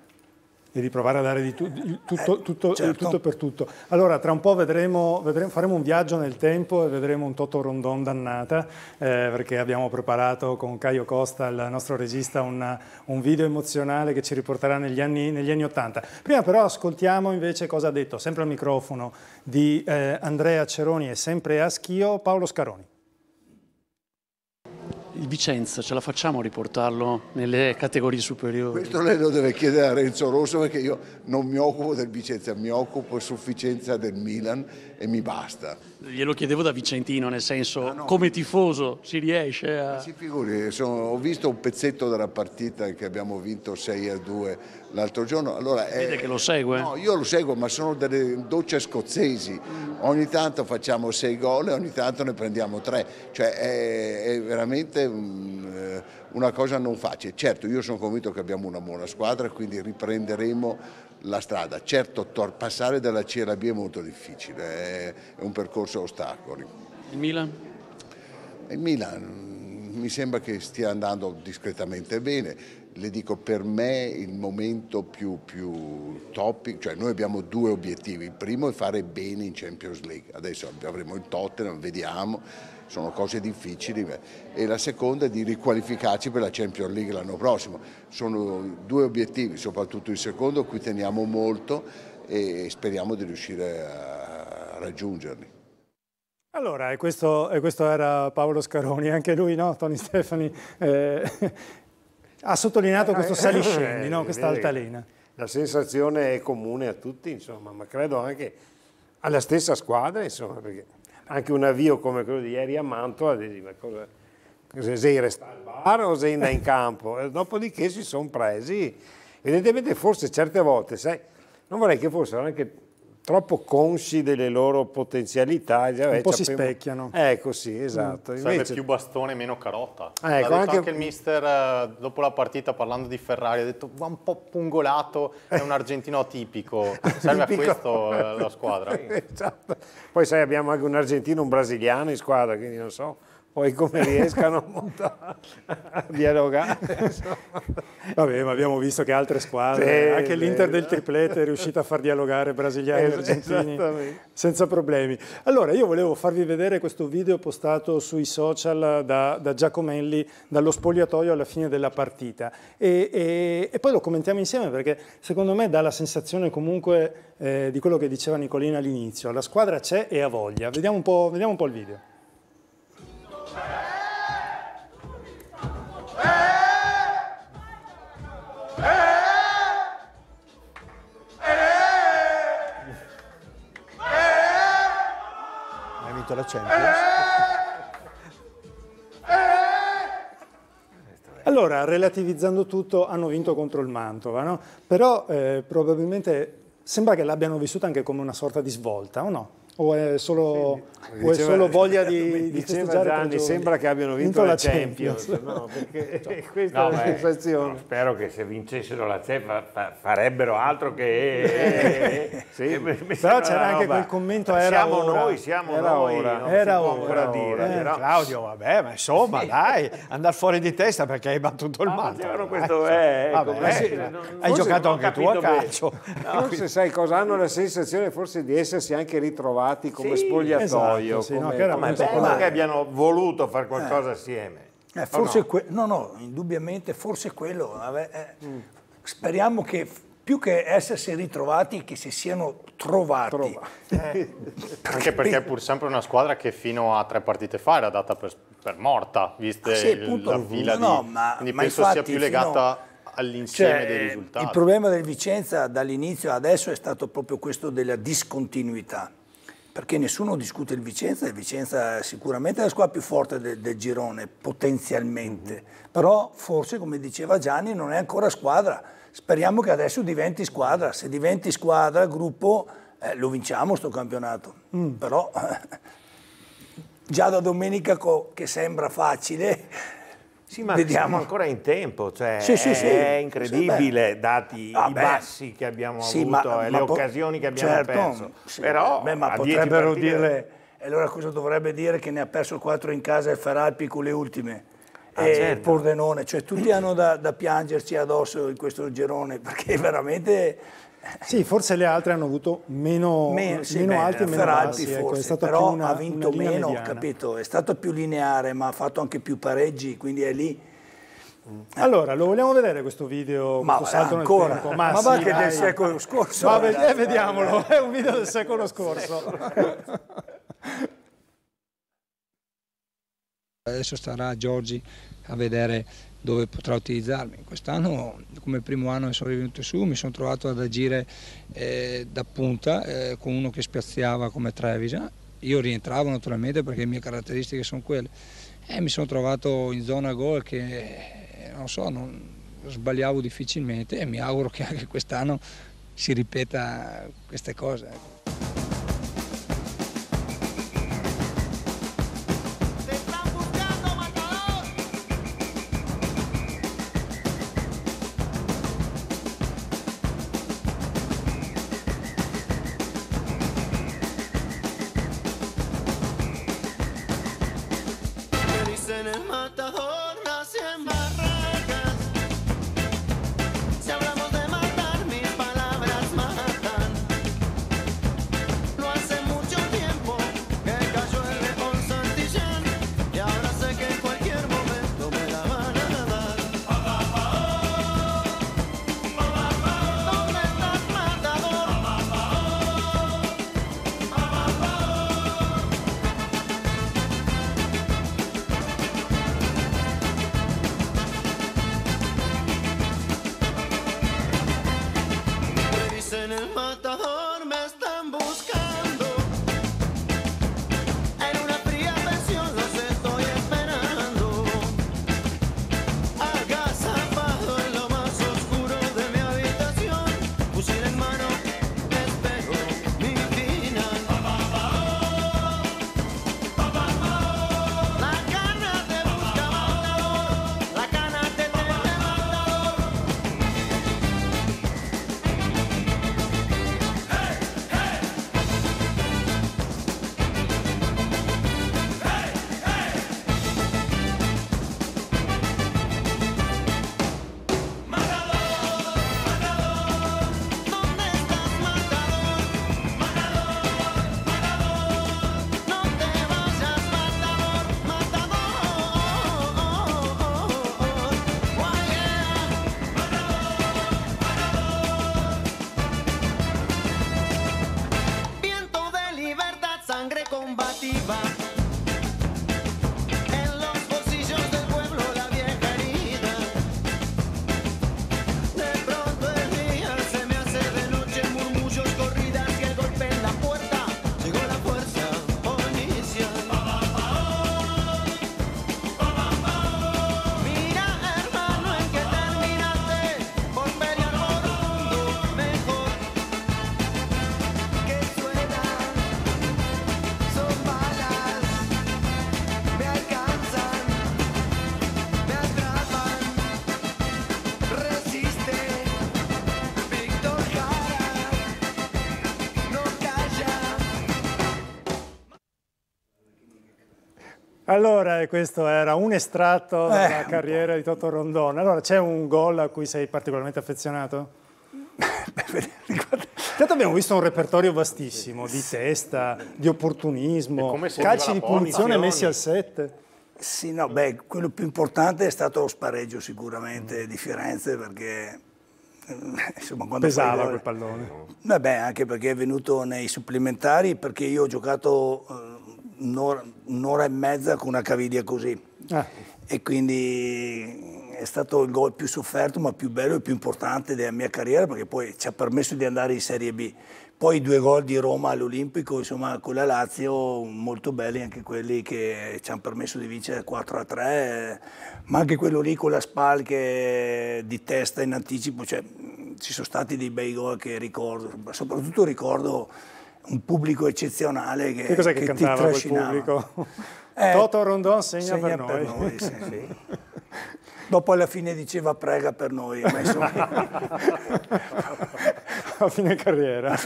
devi provare a dare di tu, tutto, tutto, eh, certo. tutto, per tutto. Allora, tra un po' vedremo, vedremo, faremo un viaggio nel tempo e vedremo un Toto Rondon dannata, eh, perché abbiamo preparato con Caio Costa, il nostro regista, una, un video emozionale che ci riporterà negli anni, negli anni 80. Prima però ascoltiamo invece cosa ha detto, sempre al microfono, di eh, Andrea Ceroni e sempre a Schio, Paolo Scaroni il Vicenza ce la facciamo a riportarlo nelle categorie superiori? Questo lei lo deve chiedere a Renzo Rosso perché io non mi occupo del Vicenza, mi occupo a sufficienza del Milan e mi basta. Glielo chiedevo da Vicentino, nel senso, ah, no. come tifoso si riesce a... Ma si figuri, sono, ho visto un pezzetto della partita che abbiamo vinto 6 a 2 l'altro giorno. Allora, Vede eh, che lo segue? No, io lo seguo, ma sono delle docce scozzesi. Ogni tanto facciamo sei gol e ogni tanto ne prendiamo tre. Cioè è, è veramente um, una cosa non facile. Certo, io sono convinto che abbiamo una buona squadra, quindi riprenderemo la strada. Certo, passare dalla C alla B è molto difficile, è, è un percorso a ostacoli. Il Milan? Il Milan mm, mi sembra che stia andando discretamente bene le dico per me il momento più, più top, cioè noi abbiamo due obiettivi, il primo è fare bene in Champions League, adesso avremo il Tottenham, vediamo, sono cose difficili e la seconda è di riqualificarci per la Champions League l'anno prossimo, sono due obiettivi, soprattutto il secondo, cui teniamo molto e speriamo di riuscire a raggiungerli. Allora, e questo, e questo, era Paolo Scaroni, anche lui, no? Tony Stefani, eh, ha sottolineato questo eh, saliscendi, no? Eh, questa altalena. La sensazione è comune a tutti, insomma, ma credo anche alla stessa squadra, insomma, perché anche un avvio come quello di ieri a Mantova, dici, ma cosa, sei resta al bar o sei in campo? Eh, dopodiché si sono presi, evidentemente forse certe volte, sai, non vorrei che fossero anche troppo consci delle loro potenzialità. Già, eh, un beh, cioè, po' si prima... specchiano. Ecco, sì, mm. esatto. Mm. Invece... Serve più bastone, meno carota. Ah, ecco, anche... anche... il mister, eh, dopo la partita, parlando di Ferrari, ha detto va un po' pungolato, è un argentino atipico. Serve a questo eh, la squadra. esatto. Poi sai, abbiamo anche un argentino, un brasiliano in squadra, quindi non so poi come riescano a dialogare. Esatto. Vabbè, ma abbiamo visto che altre squadre, sì, anche l'Inter del triplete è riuscita a far dialogare brasiliani e argentini senza problemi. Allora, io volevo farvi vedere questo video postato sui social da, da Giacomelli, dallo spogliatoio alla fine della partita. E, e, e, poi lo commentiamo insieme perché secondo me dà la sensazione comunque eh, di quello che diceva Nicolina all'inizio. La squadra c'è e ha voglia. Vediamo un po', vediamo un po il video. Hai vinto la Allora, relativizzando tutto, hanno vinto contro il Mantova, no? però eh, probabilmente sembra che l'abbiano vissuta anche come una sorta di svolta, o no? o è solo, sì, o diceva, è solo voglia di, di festeggiare Gianni, sembra che abbiano vinto, vinto la Champions, Champions. no, perché questa no, è la sensazione no, spero che se vincessero la Champions farebbero altro che sì. Eh, però c'era anche roba. quel commento era siamo ora. noi, siamo era noi ora. Non era ora, ancora era dire, eh. Claudio vabbè ma insomma sì. dai andare fuori di testa perché hai battuto il ah, Malta eh, questo eh, ecco, è, hai giocato anche tu a calcio forse sai cosa hanno la sensazione forse di essersi anche ritrovati trovati come sì, spogliatoio, esatto, come, no, come beh, ma che abbiano voluto fare qualcosa eh. assieme. Eh, forse no? no? no, indubbiamente forse quello. Vabbè, eh, mm. Speriamo che più che essersi ritrovati, che si siano trovati. Trova. Eh. Anche perché è pur sempre una squadra che fino a tre partite fa era data per, per morta, viste ah, sì, il, la fila no, di... Ma, quindi ma penso infatti, sia più legata all'insieme cioè, dei eh, risultati. Il problema del Vicenza dall'inizio adesso è stato proprio questo della discontinuità perché nessuno discute il Vicenza, il Vicenza è sicuramente la squadra più forte del, del girone, potenzialmente, mm -hmm. però forse come diceva Gianni non è ancora squadra, speriamo che adesso diventi squadra, se diventi squadra, gruppo, eh, lo vinciamo sto campionato, mm. però già da domenica che sembra facile sì, ma Vediamo. ancora in tempo, cioè sì, sì, sì. è incredibile, dati ah, i beh. bassi che abbiamo avuto ma, e ma le occasioni che abbiamo certo, perso. Però beh, ma potrebbero dire, e allora cosa dovrebbe dire che ne ha perso quattro in casa e farà Feralpi con le ultime? Ah, e certo. Pordenone, cioè tutti hanno da, da piangerci addosso in questo girone perché veramente sì, forse le altre hanno avuto meno, Men, sì, meno alti e meno bassi, ecco, forse, ecco, però una, ha vinto meno, mediana. capito? È stato più lineare, ma ha fatto anche più pareggi, quindi è lì. Eh. Allora, lo vogliamo vedere questo video, ma questo salto ancora? nel tempo? Ma, ma sì, che del secolo scorso. Ma eh, vediamolo, è un video del secolo scorso. Adesso starà Giorgi a vedere dove potrà utilizzarmi. Quest'anno come primo anno che sono venuto su mi sono trovato ad agire eh, da punta eh, con uno che spiazziava come Trevisa, io rientravo naturalmente perché le mie caratteristiche sono quelle e mi sono trovato in zona gol che eh, non so, non, sbagliavo difficilmente e mi auguro che anche quest'anno si ripeta queste cose. Ecco. Allora, questo era un estratto della eh. carriera di Toto Rondone. Allora, c'è un gol a cui sei particolarmente affezionato? Intanto abbiamo visto un repertorio vastissimo di testa, di opportunismo, calci di punizione messi al set. Sì, no, beh, quello più importante è stato lo spareggio sicuramente mm. di Firenze perché eh, insomma, quando pesava quel pallone. Vabbè, anche perché è venuto nei supplementari perché io ho giocato eh, un'ora, un e mezza con una caviglia così. Ah. E quindi è stato il gol più sofferto, ma più bello e più importante della mia carriera, perché poi ci ha permesso di andare in Serie B. Poi i due gol di Roma all'Olimpico, insomma, con la Lazio, molto belli anche quelli che ci hanno permesso di vincere 4 a 3, ma anche quello lì con la Spal che di testa in anticipo, cioè ci sono stati dei bei gol che ricordo, soprattutto ricordo un pubblico eccezionale che, che, cos'è che, che ti trascinava. Eh, Toto Rondon segna, segna per, per noi. noi sì, sì. Dopo alla fine diceva prega per noi. Ma insomma... a fine carriera.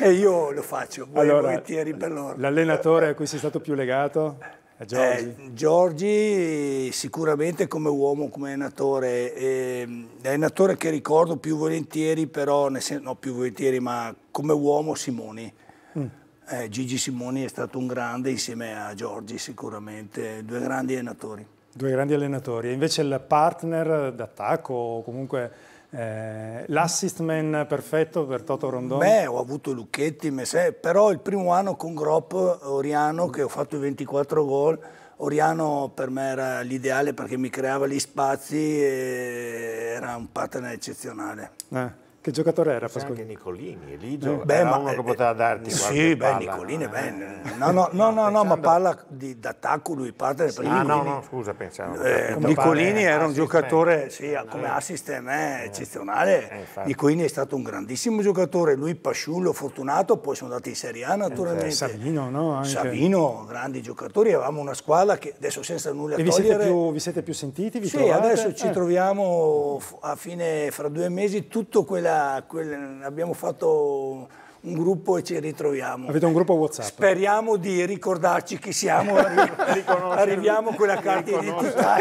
e io lo faccio, allora, volentieri per loro. L'allenatore a cui sei stato più legato? Eh, Giorgi. Eh, Giorgi sicuramente come uomo, come allenatore, eh, è allenatore che ricordo più volentieri, però, no più volentieri, ma come uomo Simoni. Mm. Eh, Gigi Simoni è stato un grande insieme a Giorgi sicuramente, due grandi allenatori. Due grandi allenatori, e invece il partner d'attacco o comunque eh, l'assist man perfetto per Toto Rondoni? Beh, ho avuto Lucchetti, Messè, però il primo anno con Grop Oriano, che ho fatto 24 gol, Oriano per me era l'ideale perché mi creava gli spazi e era un partner eccezionale. Eh. Che giocatore era Pasquale? Anche Nicolini, Eligio beh, era ma, uno che eh, poteva darti Sì, beh, Nicolini, beh. No, no, no, no, ma parla di, d'attacco lui parte del primo. Ah, no, no, scusa, pensavo. Eh, Nicolini era un giocatore, sì, eh. come assistant eccezionale. Nicolini è stato un grandissimo giocatore, lui Pasciullo, Fortunato, poi sono andati in Serie A naturalmente. Savino, no? Savino, grandi giocatori, avevamo una squadra che adesso senza nulla e togliere... E vi siete più sentiti? Vi sì, adesso ci troviamo a fine, fra due mesi, tutto quella quella, quella, abbiamo fatto un gruppo e ci ritroviamo. Avete un gruppo WhatsApp? Speriamo di ricordarci chi siamo, arriviamo con la carta identità.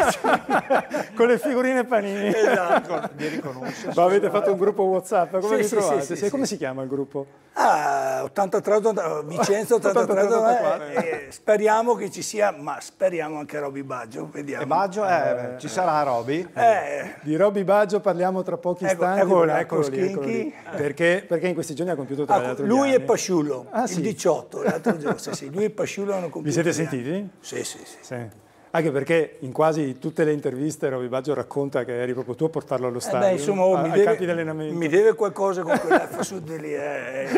con le figurine panini. Esatto. Di riconoscere. Ma avete fatto un gruppo WhatsApp, come sì, vi sì, trovate? Sì, come si chiama il gruppo? Ah, 83, Vicenza 83, 84. Eh, speriamo che ci sia, ma speriamo anche Roby Baggio, vediamo. E Baggio, eh, eh, ci sarà Roby? Eh. Eh, di Roby Baggio parliamo tra pochi ecco, istanti, ecco, stanti, ecco, eccolo, eccolo, lì, eccolo lì. Perché, perché in questi giorni ha compiuto tre l'altro Lui e Pasciullo, ah, sì. il 18, l'altro giorno. Sì, lui e Pasciullo hanno compiuto Vi siete sentiti? Sì, sì, sì, sì. Anche perché in quasi tutte le interviste Roby Baggio racconta che eri proprio tu a portarlo allo stadio, eh beh, insomma, oh, a, mi, deve, mi deve qualcosa con quell'Alfa Sud lì, eh,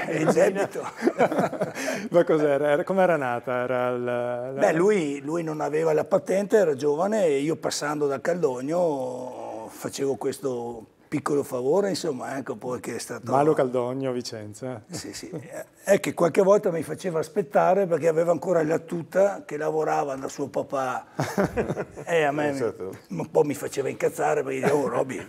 è eh, il debito. Ma cos'era? Com'era nata? Era la, la... Beh, lui, lui non aveva la patente, era giovane e io passando da Caldogno facevo questo piccolo favore, insomma, ecco poi che è stato... Malo Caldogno, Vicenza. Sì, sì. Eh, è che qualche volta mi faceva aspettare perché aveva ancora la tuta che lavorava da suo papà e eh, a me eh, certo. un po' mi faceva incazzare perché dicevo, oh Robby,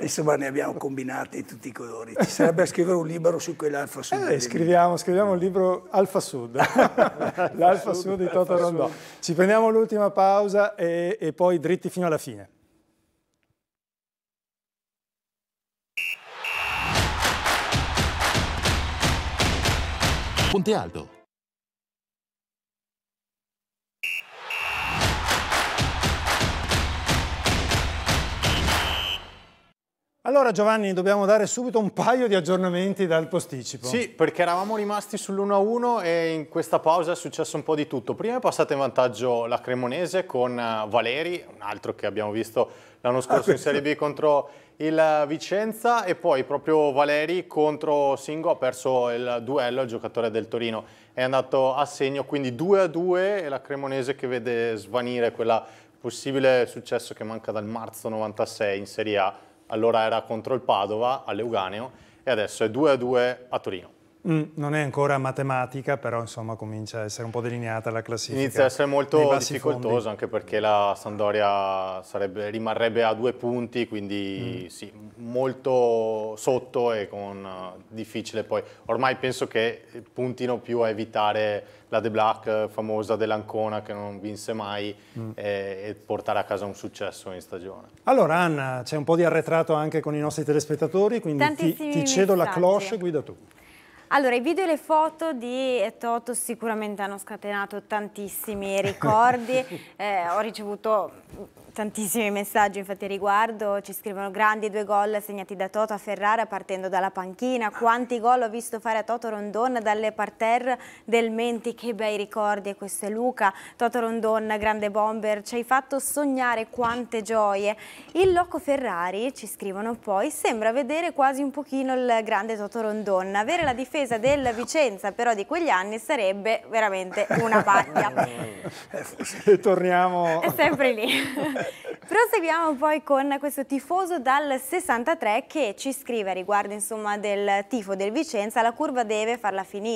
insomma ne abbiamo combinate di tutti i colori. Ci sarebbe a scrivere un libro su quell'Alfa Sud. Eh, scriviamo, scriviamo un libro Alfa Sud, l'Alfa Sud, Sud di Toto Rondò. Ci prendiamo l'ultima pausa e, e poi dritti fino alla fine. Ponte Alto. Allora Giovanni, dobbiamo dare subito un paio di aggiornamenti dal posticipo. Sì, perché eravamo rimasti sull'1-1 e in questa pausa è successo un po' di tutto. Prima è passata in vantaggio la Cremonese con eh, Valeri, un altro che abbiamo visto l'anno ah, scorso ah, in Serie B contro il Vicenza e poi proprio Valeri contro Singo ha perso il duello, il giocatore del Torino è andato a segno, quindi 2 a 2 e la Cremonese che vede svanire quella possibile successo che manca dal marzo 96 in Serie A, allora era contro il Padova all'Euganeo e adesso è 2 a 2 a Torino. Mm, non è ancora matematica, però insomma comincia a essere un po' delineata la classifica. Inizia a essere molto difficoltoso fondi. anche perché la Sandoria sarebbe, rimarrebbe a due punti, quindi mm. sì, molto sotto e con, eh, difficile poi. Ormai penso che puntino più a evitare la De Black famosa dell'Ancona che non vinse mai mm. e, eh, e, portare a casa un successo in stagione. Allora Anna, c'è un po' di arretrato anche con i nostri telespettatori, quindi ti, ti, cedo la cloche, guida tu. Allora, i video e le foto di eh, Toto sicuramente hanno scatenato tantissimi ricordi, eh, ho ricevuto tantissimi messaggi infatti riguardo, ci scrivono grandi due gol segnati da Toto a Ferrara partendo dalla panchina, quanti gol ho visto fare a Toto Rondon dalle parterre del Menti, che bei ricordi e questo è Luca, Toto Rondon grande bomber, ci hai fatto sognare quante gioie, il Loco Ferrari ci scrivono poi, sembra vedere quasi un pochino il grande Toto Rondon, avere la difesa del Vicenza però di quegli anni sarebbe veramente una paglia. Eh, torniamo... È sempre lì. Proseguiamo poi con questo tifoso dal 63 che ci scrive riguardo insomma, del tifo del Vicenza, la curva deve farla, il,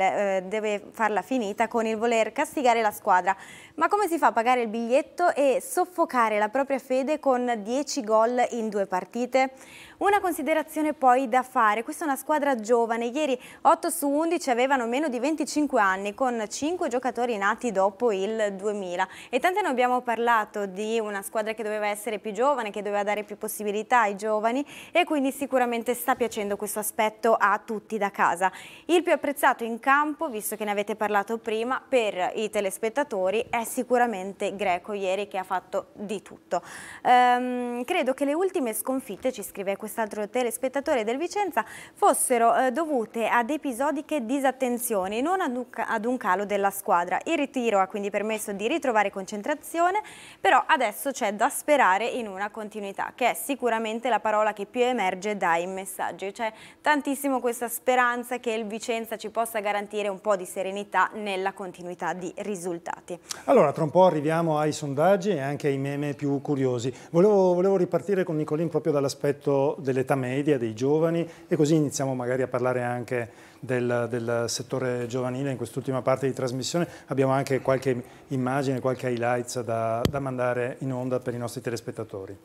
eh, deve farla finita con il voler castigare la squadra ma come si fa a pagare il biglietto e soffocare la propria fede con 10 gol in due partite? Una considerazione poi da fare, questa è una squadra giovane, ieri 8 su 11 avevano meno di 25 anni con 5 giocatori nati dopo il 2000 e tante ne abbiamo parlato di una squadra che doveva essere più giovane, che doveva dare più possibilità ai giovani e quindi sicuramente sta piacendo questo aspetto a tutti da casa. Il più apprezzato in campo, visto che ne avete parlato prima, per i telespettatori è è sicuramente Greco ieri che ha fatto di tutto. Ehm, credo che le ultime sconfitte, ci scrive quest'altro telespettatore del Vicenza, fossero eh, dovute ad episodiche disattenzioni, non ad un, ad un calo della squadra. Il ritiro ha quindi permesso di ritrovare concentrazione, però adesso c'è da sperare in una continuità, che è sicuramente la parola che più emerge dai messaggi. C'è tantissimo questa speranza che il Vicenza ci possa garantire un po' di serenità nella continuità di risultati. Allora, tra un po' arriviamo ai sondaggi e anche ai meme più curiosi. Volevo, volevo ripartire con Nicolin proprio dall'aspetto dell'età media, dei giovani, e così iniziamo magari a parlare anche del, del settore giovanile in quest'ultima parte di trasmissione. Abbiamo anche qualche immagine, qualche highlights da, da mandare in onda per i nostri telespettatori.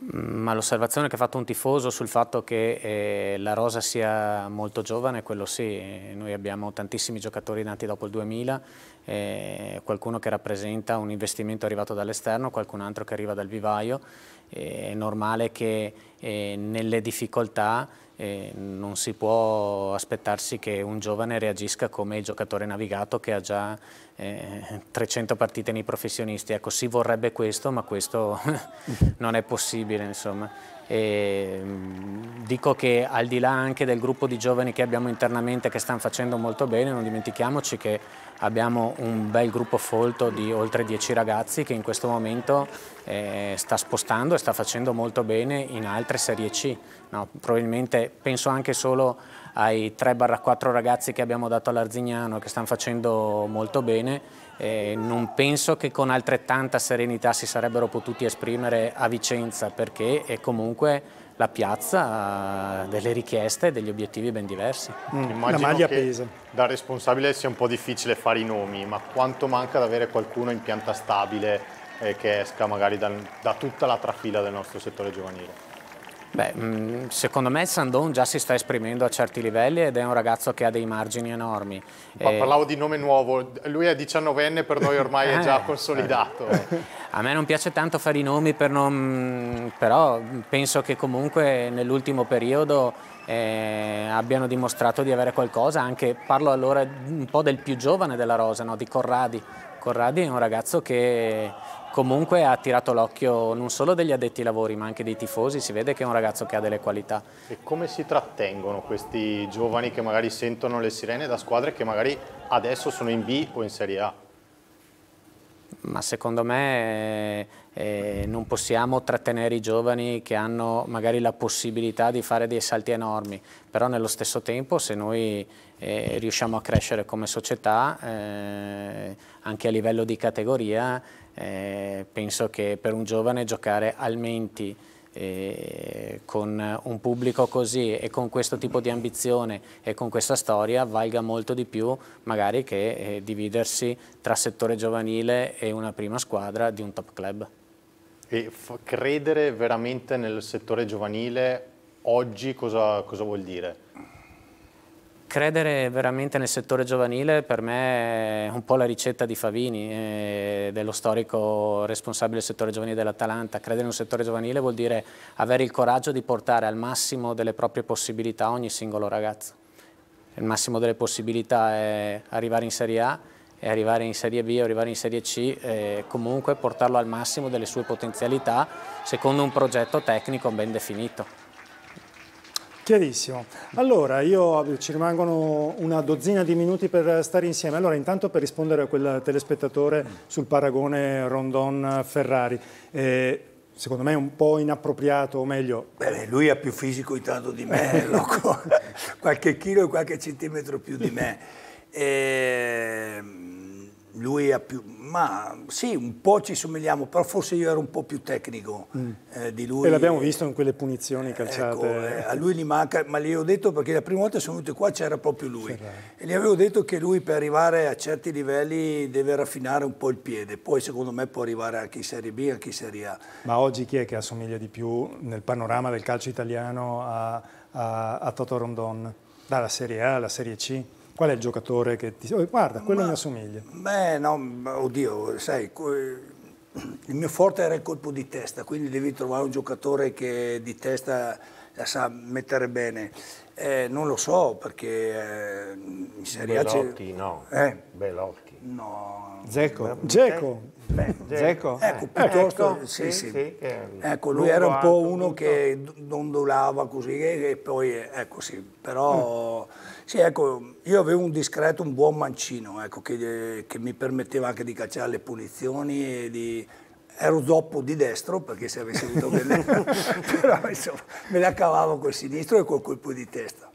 Ma l'osservazione che ha fatto un tifoso sul fatto che eh, la rosa sia molto giovane, quello sì, noi abbiamo tantissimi giocatori nati dopo il 2000, eh, qualcuno che rappresenta un investimento arrivato dall'esterno, qualcun altro che arriva dal vivaio, eh, è normale che eh, nelle difficoltà eh, non si può aspettarsi che un giovane reagisca come il giocatore navigato che ha già eh, 300 partite nei professionisti. Ecco, si vorrebbe questo, ma questo non è possibile, insomma. E, mm, dico che al di là anche del gruppo di giovani che abbiamo internamente che stanno facendo molto bene, non dimentichiamoci che abbiamo un bel gruppo folto di oltre 10 ragazzi che in questo momento eh, sta spostando e sta facendo molto bene in altre serie C. No, probabilmente penso anche solo ai 3-4 ragazzi che abbiamo dato all'Arzignano che stanno facendo molto bene eh, non penso che con altrettanta serenità si sarebbero potuti esprimere a Vicenza perché è comunque la piazza delle richieste e degli obiettivi ben diversi. Mm, Immagino maglia pesa. da responsabile sia un po' difficile fare i nomi, ma quanto manca ad avere qualcuno in pianta stabile eh, che esca magari dal, da tutta la trafila del nostro settore giovanile? Beh, mm, secondo me Sandon già si sta esprimendo a certi livelli ed è un ragazzo che ha dei margini enormi. Ma parlavo di nome nuovo, lui è 19enne, per noi ormai eh, è già eh. consolidato. Eh. A me non piace tanto fare i nomi, per non... però penso che comunque nell'ultimo periodo eh, abbiano dimostrato di avere qualcosa, anche parlo allora un po' del più giovane della Rosa, no? di Corradi. Corradi è un ragazzo che comunque ha attirato l'occhio non solo degli addetti ai lavori ma anche dei tifosi, si vede che è un ragazzo che ha delle qualità. E come si trattengono questi giovani che magari sentono le sirene da squadre che magari adesso sono in B o in Serie A? ma secondo me eh, eh non possiamo trattenere i giovani che hanno magari la possibilità di fare dei salti enormi, però nello stesso tempo se noi eh, riusciamo a crescere come società, eh, anche a livello di categoria, eh, penso che per un giovane giocare al Menti eh, con un pubblico così e con questo tipo di ambizione e con questa storia valga molto di più magari che eh, dividersi tra settore giovanile e una prima squadra di un top club. E credere veramente nel settore giovanile oggi cosa, cosa vuol dire? Credere veramente nel settore giovanile per me è un po' la ricetta di Favini, eh, dello storico responsabile del settore giovanile dell'Atalanta. Credere in un settore giovanile vuol dire avere il coraggio di portare al massimo delle proprie possibilità ogni singolo ragazzo. Il massimo delle possibilità è arrivare in Serie A, e arrivare in Serie B o arrivare in Serie C, e comunque portarlo al massimo delle sue potenzialità secondo un progetto tecnico ben definito. Chiarissimo. Allora, io, ci rimangono una dozzina di minuti per stare insieme. Allora, intanto per rispondere a quel telespettatore sul paragone Rondon-Ferrari. Eh, secondo me è un po' inappropriato, o meglio... Beh, lui ha più fisico intanto di me, loco. qualche chilo e qualche centimetro più di me. E ehm, lui ha più... ma sì, un po' ci somigliamo, però forse io ero un po' più tecnico mm. eh, di lui. E l'abbiamo visto in quelle punizioni ecco, calciate. Ecco, eh, a lui gli manca, ma gli ho detto perché la prima volta sono venuto qua c'era proprio lui. Ferrari. E gli avevo detto che lui per arrivare a certi livelli deve raffinare un po' il piede, poi secondo me può arrivare anche in Serie B, anche in Serie A. Ma oggi chi è che assomiglia di più nel panorama del calcio italiano a, a, a Toto Rondon? Dalla Serie A alla Serie C? Qual è il giocatore che ti... Oh, guarda, quello Ma, mi assomiglia. Beh, no, oddio, sai, il mio forte era il colpo di testa, quindi devi trovare un giocatore che di testa la sa mettere bene. Eh, non lo so, perché eh, in Serie A Belotti, no. Eh? Belotti. No. Zecco. Zecco. Beh, Zeco. Ecco, eh, piuttosto, ecco, sì, sì. sì ecco, lui era un po' uno tutto. che dondolava così e poi, ecco sì, però... Mm sì, ecco, io avevo un discreto, un buon mancino, ecco, che, che, mi permetteva anche di calciare le punizioni di... Ero zoppo di destro perché se avessi avuto bene, però insomma me la cavavo col sinistro e col colpo di testa.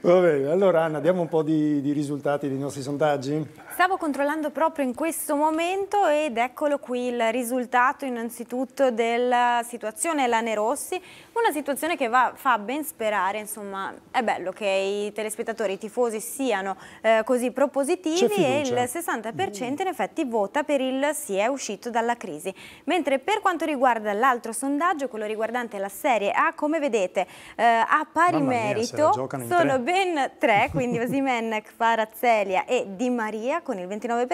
Va bene, allora Anna diamo un po' di, di risultati dei nostri sondaggi. Stavo controllando proprio in questo momento ed eccolo qui il risultato innanzitutto della situazione Lane Rossi, una situazione che va, fa ben sperare, insomma è bello che i telespettatori, i tifosi siano eh, così propositivi e il 60% mm. in effetti vota per il sì è uscito dalla crisi. Mentre per quanto riguarda l'altro sondaggio, quello riguardante la Serie A, come vedete eh, a pari mia, merito sono tre. ben tre, quindi Osimen, Kvarazzelia e Di Maria con il 29%,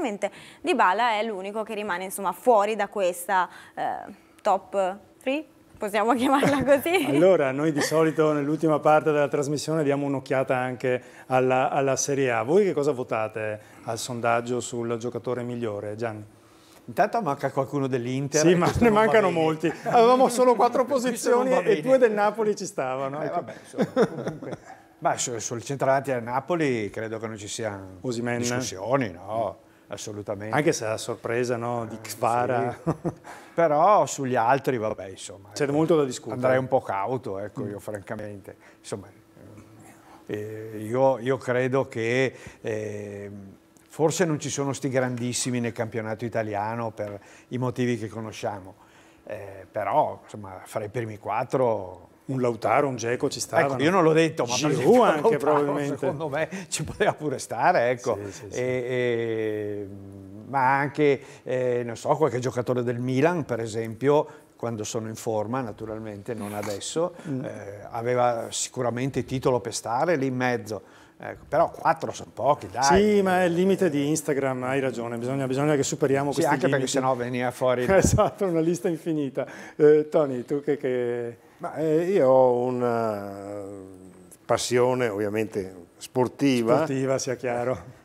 mentre Dybala è l'unico che rimane insomma, fuori da questa eh, top 3 possiamo chiamarla così. allora, noi di solito nell'ultima parte della trasmissione diamo un'occhiata anche alla, alla, Serie A. Voi che cosa votate al sondaggio sul giocatore migliore, Gianni? Intanto manca qualcuno dell'Inter. Sì, ma ne mancano molti. Avevamo solo quattro posizioni e due del Napoli ci stavano. Eh, ecco. vabbè, insomma, comunque... Ma sul, sul centravanti a Napoli credo che non ci siano Osimen. discussioni, no? Assolutamente. Anche se la sorpresa no? di eh, Kvara. Sì. Però sugli altri, vabbè, insomma. C'è molto da discutere. Andrei un po' cauto, ecco, mm. io francamente. Insomma, eh, eh, io, io, credo che... Eh, forse non ci sono sti grandissimi nel campionato italiano per i motivi che conosciamo, eh, però insomma, fra i primi quattro un Lautaro, un Geco ci stavano. Ecco, io non l'ho detto, ma Giroud anche Lautaro, probabilmente. Secondo me ci poteva pure stare, ecco. Sì, sì, sì. E, e, ma anche, eh, non so, qualche giocatore del Milan, per esempio, quando sono in forma, naturalmente, non adesso, mm. eh, aveva sicuramente titolo per stare lì in mezzo. Ecco, però quattro sono pochi, dai. Sì, ma è il limite di Instagram, hai ragione, bisogna, bisogna che superiamo sì, questi limiti. Sì, anche perché sennò veniva fuori... Esatto, una lista infinita. Eh, Tony, tu che... che ma, eh, io ho una passione ovviamente sportiva. Sportiva, sia chiaro.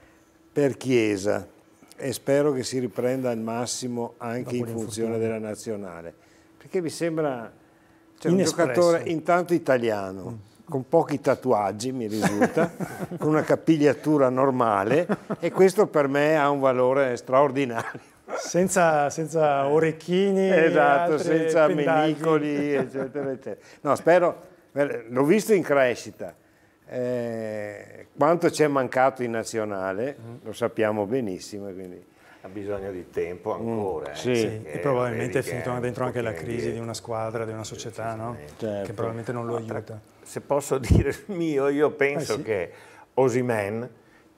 Per Chiesa e spero che si riprenda al massimo anche in funzione della nazionale. Perché mi sembra cioè, un giocatore intanto italiano. Mm con pochi tatuaggi, mi risulta, con una capigliatura normale e questo per me ha un valore straordinario. Senza, senza eh. orecchini, esatto, senza menicoli, eccetera, eccetera. No, spero, l'ho visto in crescita. Eh, quanto ci è mancato in nazionale mm. lo sappiamo benissimo. Quindi. Ha bisogno di tempo mm. ancora. Mm, eh, sì. e probabilmente è finita dentro anche la crisi di una squadra, di una società, no? certo. che probabilmente non lo aiuta. se posso dire il mio, io penso eh sì. che Osimen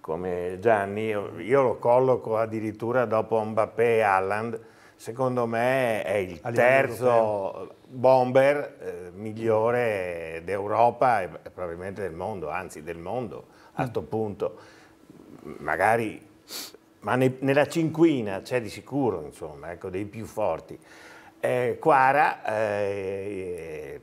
come Gianni, io, io lo colloco addirittura dopo Mbappé e Alland, secondo me è il terzo bomber eh, migliore d'Europa e, e probabilmente del mondo, anzi del mondo a questo mm. punto. Magari, ma ne, nella cinquina c'è di sicuro, insomma, ecco, dei più forti. Eh, Quara eh,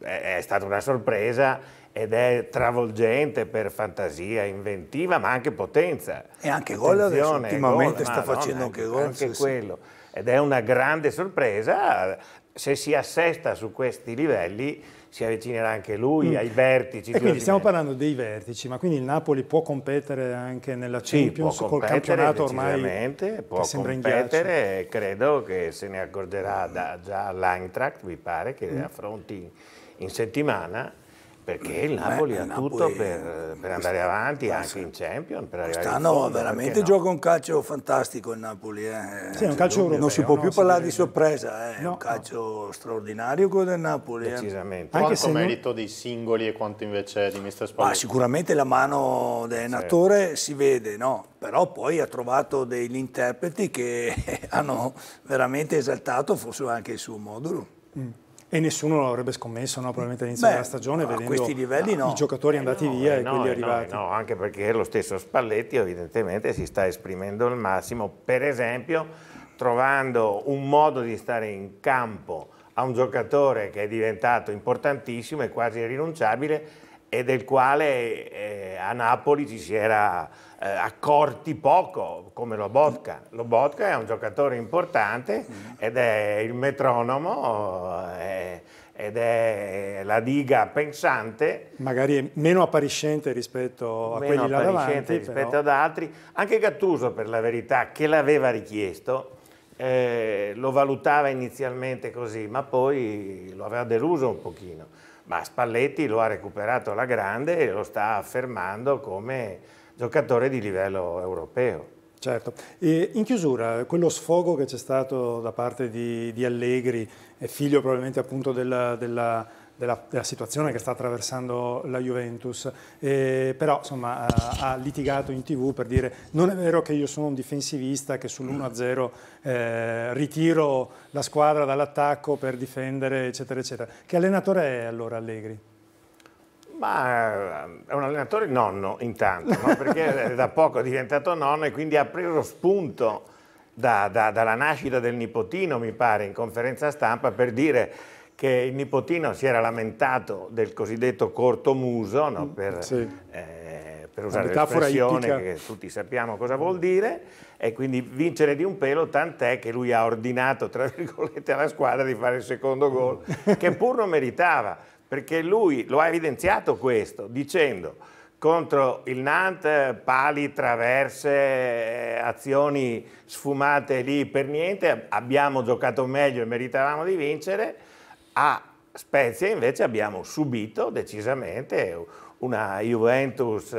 eh è, è stata una sorpresa ed è travolgente per fantasia, inventiva, ma anche potenza. E anche gol adesso, ultimamente gola, sta no, facendo anche gol. Anche sì, quello. Sì. Ed è una grande sorpresa, se si assesta su questi livelli si avvicinerà anche lui mm. ai vertici. Eh, quindi stiamo parlando dei vertici, ma quindi il Napoli può competere anche nella Champions sì, col campionato ormai può competere, credo che se ne accorgerà da, già l'Eintracht, mi pare, che mm. affronti in settimana perché il Napoli Beh, ha Napoli tutto per, per, andare avanti anche in Champions. Quest'anno veramente no. gioca un calcio fantastico il Napoli. Eh. Sì, calcio non si può più no, parlare di sorpresa, eh, è eh. no, un calcio straordinario quello del Napoli. Eh. Decisamente. Eh. Anche quanto merito dei singoli e quanto invece di Mister Spalletti? sicuramente la mano dell'allenatore certo. sì. si vede, no? però poi ha trovato degli interpreti che hanno veramente esaltato forse anche il suo modulo. Mm. E nessuno lo avrebbe scommesso, no? probabilmente all'inizio della stagione, vedendo livelli, no. i giocatori eh, andati eh no, via eh e quelli eh, arrivati. Eh, no, anche perché lo stesso Spalletti evidentemente si sta esprimendo al massimo, per esempio trovando un modo di stare in campo a un giocatore che è diventato importantissimo e quasi irrinunciabile e del quale eh, a Napoli ci si era eh, accorti poco, come Lobotka. Lobotka è un giocatore importante mm. ed è il metronomo è, eh, ed è la diga pensante. Magari meno appariscente rispetto a meno quelli là davanti. rispetto però... ad altri. Anche Gattuso, per la verità, che l'aveva richiesto, eh, lo valutava inizialmente così, ma poi lo aveva deluso un pochino. Ma Spalletti lo ha recuperato alla grande e lo sta affermando come giocatore di livello europeo. Certo. E in chiusura, quello sfogo che c'è stato da parte di, di Allegri, figlio probabilmente appunto della, della della, della, situazione che sta attraversando la Juventus, eh, però insomma ha, ha, litigato in tv per dire non è vero che io sono un difensivista che sull'1-0 eh, ritiro la squadra dall'attacco per difendere eccetera eccetera. Che allenatore è allora Allegri? Ma eh, è un allenatore nonno intanto, no? perché da poco è diventato nonno e quindi ha preso spunto da, da, dalla nascita del nipotino, mi pare, in conferenza stampa per dire che il nipotino si era lamentato del cosiddetto corto muso, no? Mm, per, sì. eh, per usare l'espressione che tutti sappiamo cosa vuol dire, e quindi vincere di un pelo, tant'è che lui ha ordinato, tra virgolette, alla squadra di fare il secondo gol, mm. che pur non meritava perché lui lo ha evidenziato questo, dicendo contro il Nantes pali, traverse, eh, azioni sfumate lì per niente, abbiamo giocato meglio e meritavamo di vincere, a Spezia invece abbiamo subito decisamente una Juventus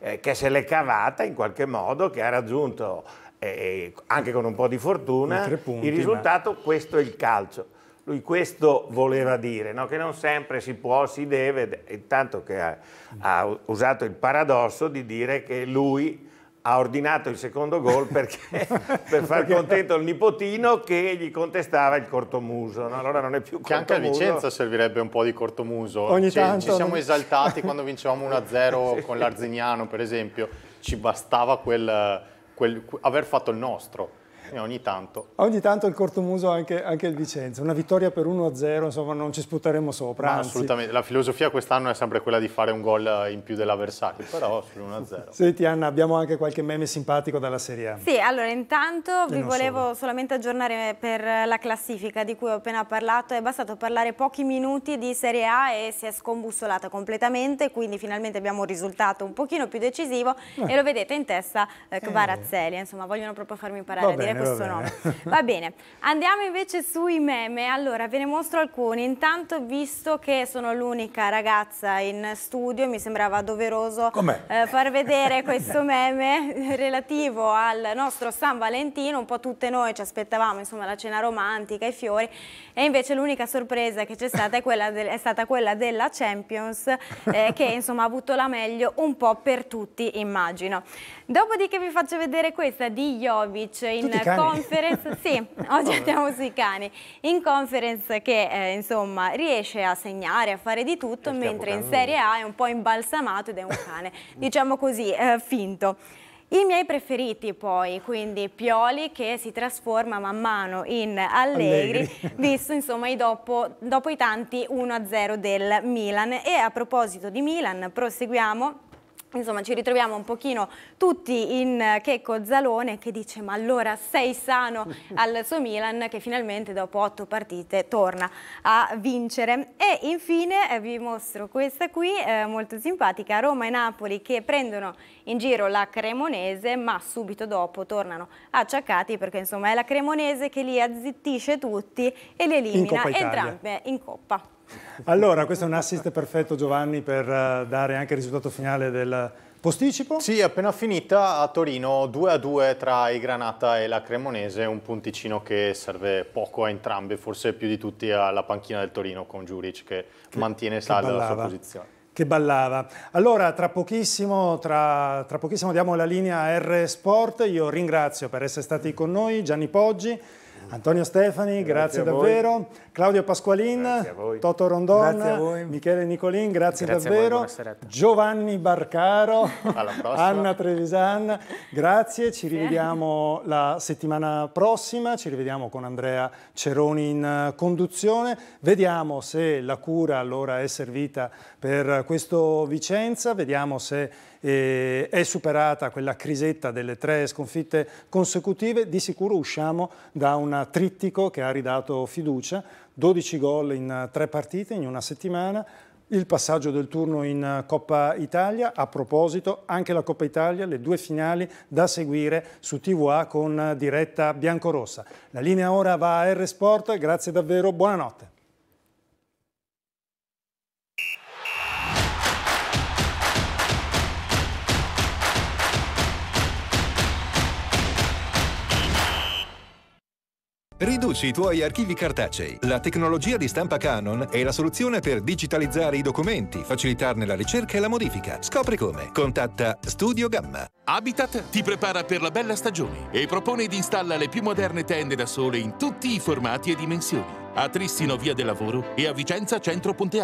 eh, che se l'è cavata in qualche modo, che ha raggiunto eh, anche con un po' di fortuna punti, il risultato, ma... questo è il calcio. Lui questo voleva dire, no? che non sempre si può, si deve, intanto che ha, ha usato il paradosso di dire che lui ha ordinato il secondo gol perché, per far contento il nipotino che gli contestava il cortomuso. No? Allora non è più cortomuso. Che anche a Vicenza servirebbe un po' di cortomuso. Ogni cioè, tanto ci siamo esaltati quando vincevamo 1-0 sì. con l'Arzignano, per esempio. Ci bastava quel, quel, aver fatto il nostro. E ogni tanto. Ogni tanto il cortomuso anche, anche il Vicenza. Una vittoria per 1-0, insomma, non ci sputteremo sopra. Anzi... Assolutamente. La filosofia quest'anno è sempre quella di fare un gol eh, in più dell'avversario, però sull'1-0. Senti Anna, abbiamo anche qualche meme simpatico dalla Serie A. Sì, allora intanto vi volevo solo. solamente aggiornare per la classifica di cui ho appena parlato. È bastato parlare pochi minuti di Serie A e si è scombussolata completamente, quindi finalmente abbiamo un risultato un pochino più decisivo eh. e lo vedete in testa eh, eh. Kvarazzelli. Insomma, vogliono proprio farmi imparare a dire eh, questo nome. Va bene, andiamo invece sui meme. Allora, ve ne mostro alcuni. Intanto, visto che sono l'unica ragazza in studio, mi sembrava doveroso eh, far vedere questo meme relativo al nostro San Valentino. Un po' tutte noi ci aspettavamo, insomma, la cena romantica, i fiori. E invece l'unica sorpresa che c'è stata è, del, è, stata quella della Champions eh, che insomma ha avuto la meglio un po' per tutti immagino. Dopodiché vi faccio vedere questa di Jovic in conference, sì, oggi andiamo sui cani, in conference che eh, insomma riesce a segnare, a fare di tutto, mentre in Serie A è un po' imbalsamato ed è un cane, diciamo così, eh, finto. I miei preferiti poi, quindi Pioli che si trasforma man mano in Allegri, Allegri. visto insomma i dopo, dopo i tanti 1-0 del Milan. E a proposito di Milan, proseguiamo Insomma ci ritroviamo un pochino tutti in eh, Checco Zalone che dice ma allora sei sano al suo Milan che finalmente dopo otto partite torna a vincere. E infine eh, vi mostro questa qui eh, molto simpatica, Roma e Napoli che prendono in giro la Cremonese ma subito dopo tornano acciaccati perché insomma è la Cremonese che li azzittisce tutti e li elimina entrambe in Coppa. Allora, questo è un assist perfetto Giovanni per eh, dare anche il risultato finale del posticipo. Sì, appena finita a Torino 2 a 2 tra i Granata e la Cremonese, un punticino che serve poco a entrambi, forse più di tutti alla panchina del Torino con Giuric che, che mantiene salda la sua posizione che ballava. Allora, tra pochissimo, tra, tra pochissimo diamo la linea a R Sport. Io ringrazio per essere stati con noi Gianni Poggi, Antonio Stefani, grazie, grazie davvero. Claudio Pasqualin, Toto Rondon, Michele Nicolin, grazie, grazie davvero. Giovanni Barcaro, Anna Trevisan, grazie. Ci rivediamo la settimana prossima, ci rivediamo con Andrea Ceroni in conduzione. Vediamo se la cura allora è servita per questo Vicenza, vediamo se eh, è superata quella crisetta delle tre sconfitte consecutive, di sicuro usciamo da un trittico che ha ridato fiducia, 12 gol in tre partite in una settimana, il passaggio del turno in Coppa Italia, a proposito anche la Coppa Italia, le due finali da seguire su TVA con diretta biancorossa. La linea ora va a R Sport, grazie davvero, buonanotte. Riduci i tuoi archivi cartacei. La tecnologia di stampa Canon è la soluzione per digitalizzare i documenti, facilitarne la ricerca e la modifica. Scopri come. Contatta Studio Gamma. Habitat ti prepara per la bella stagione e propone ed installa le più moderne tende da sole in tutti i formati e dimensioni. A Tristino via del lavoro e a Vicenza, centro Ponteale.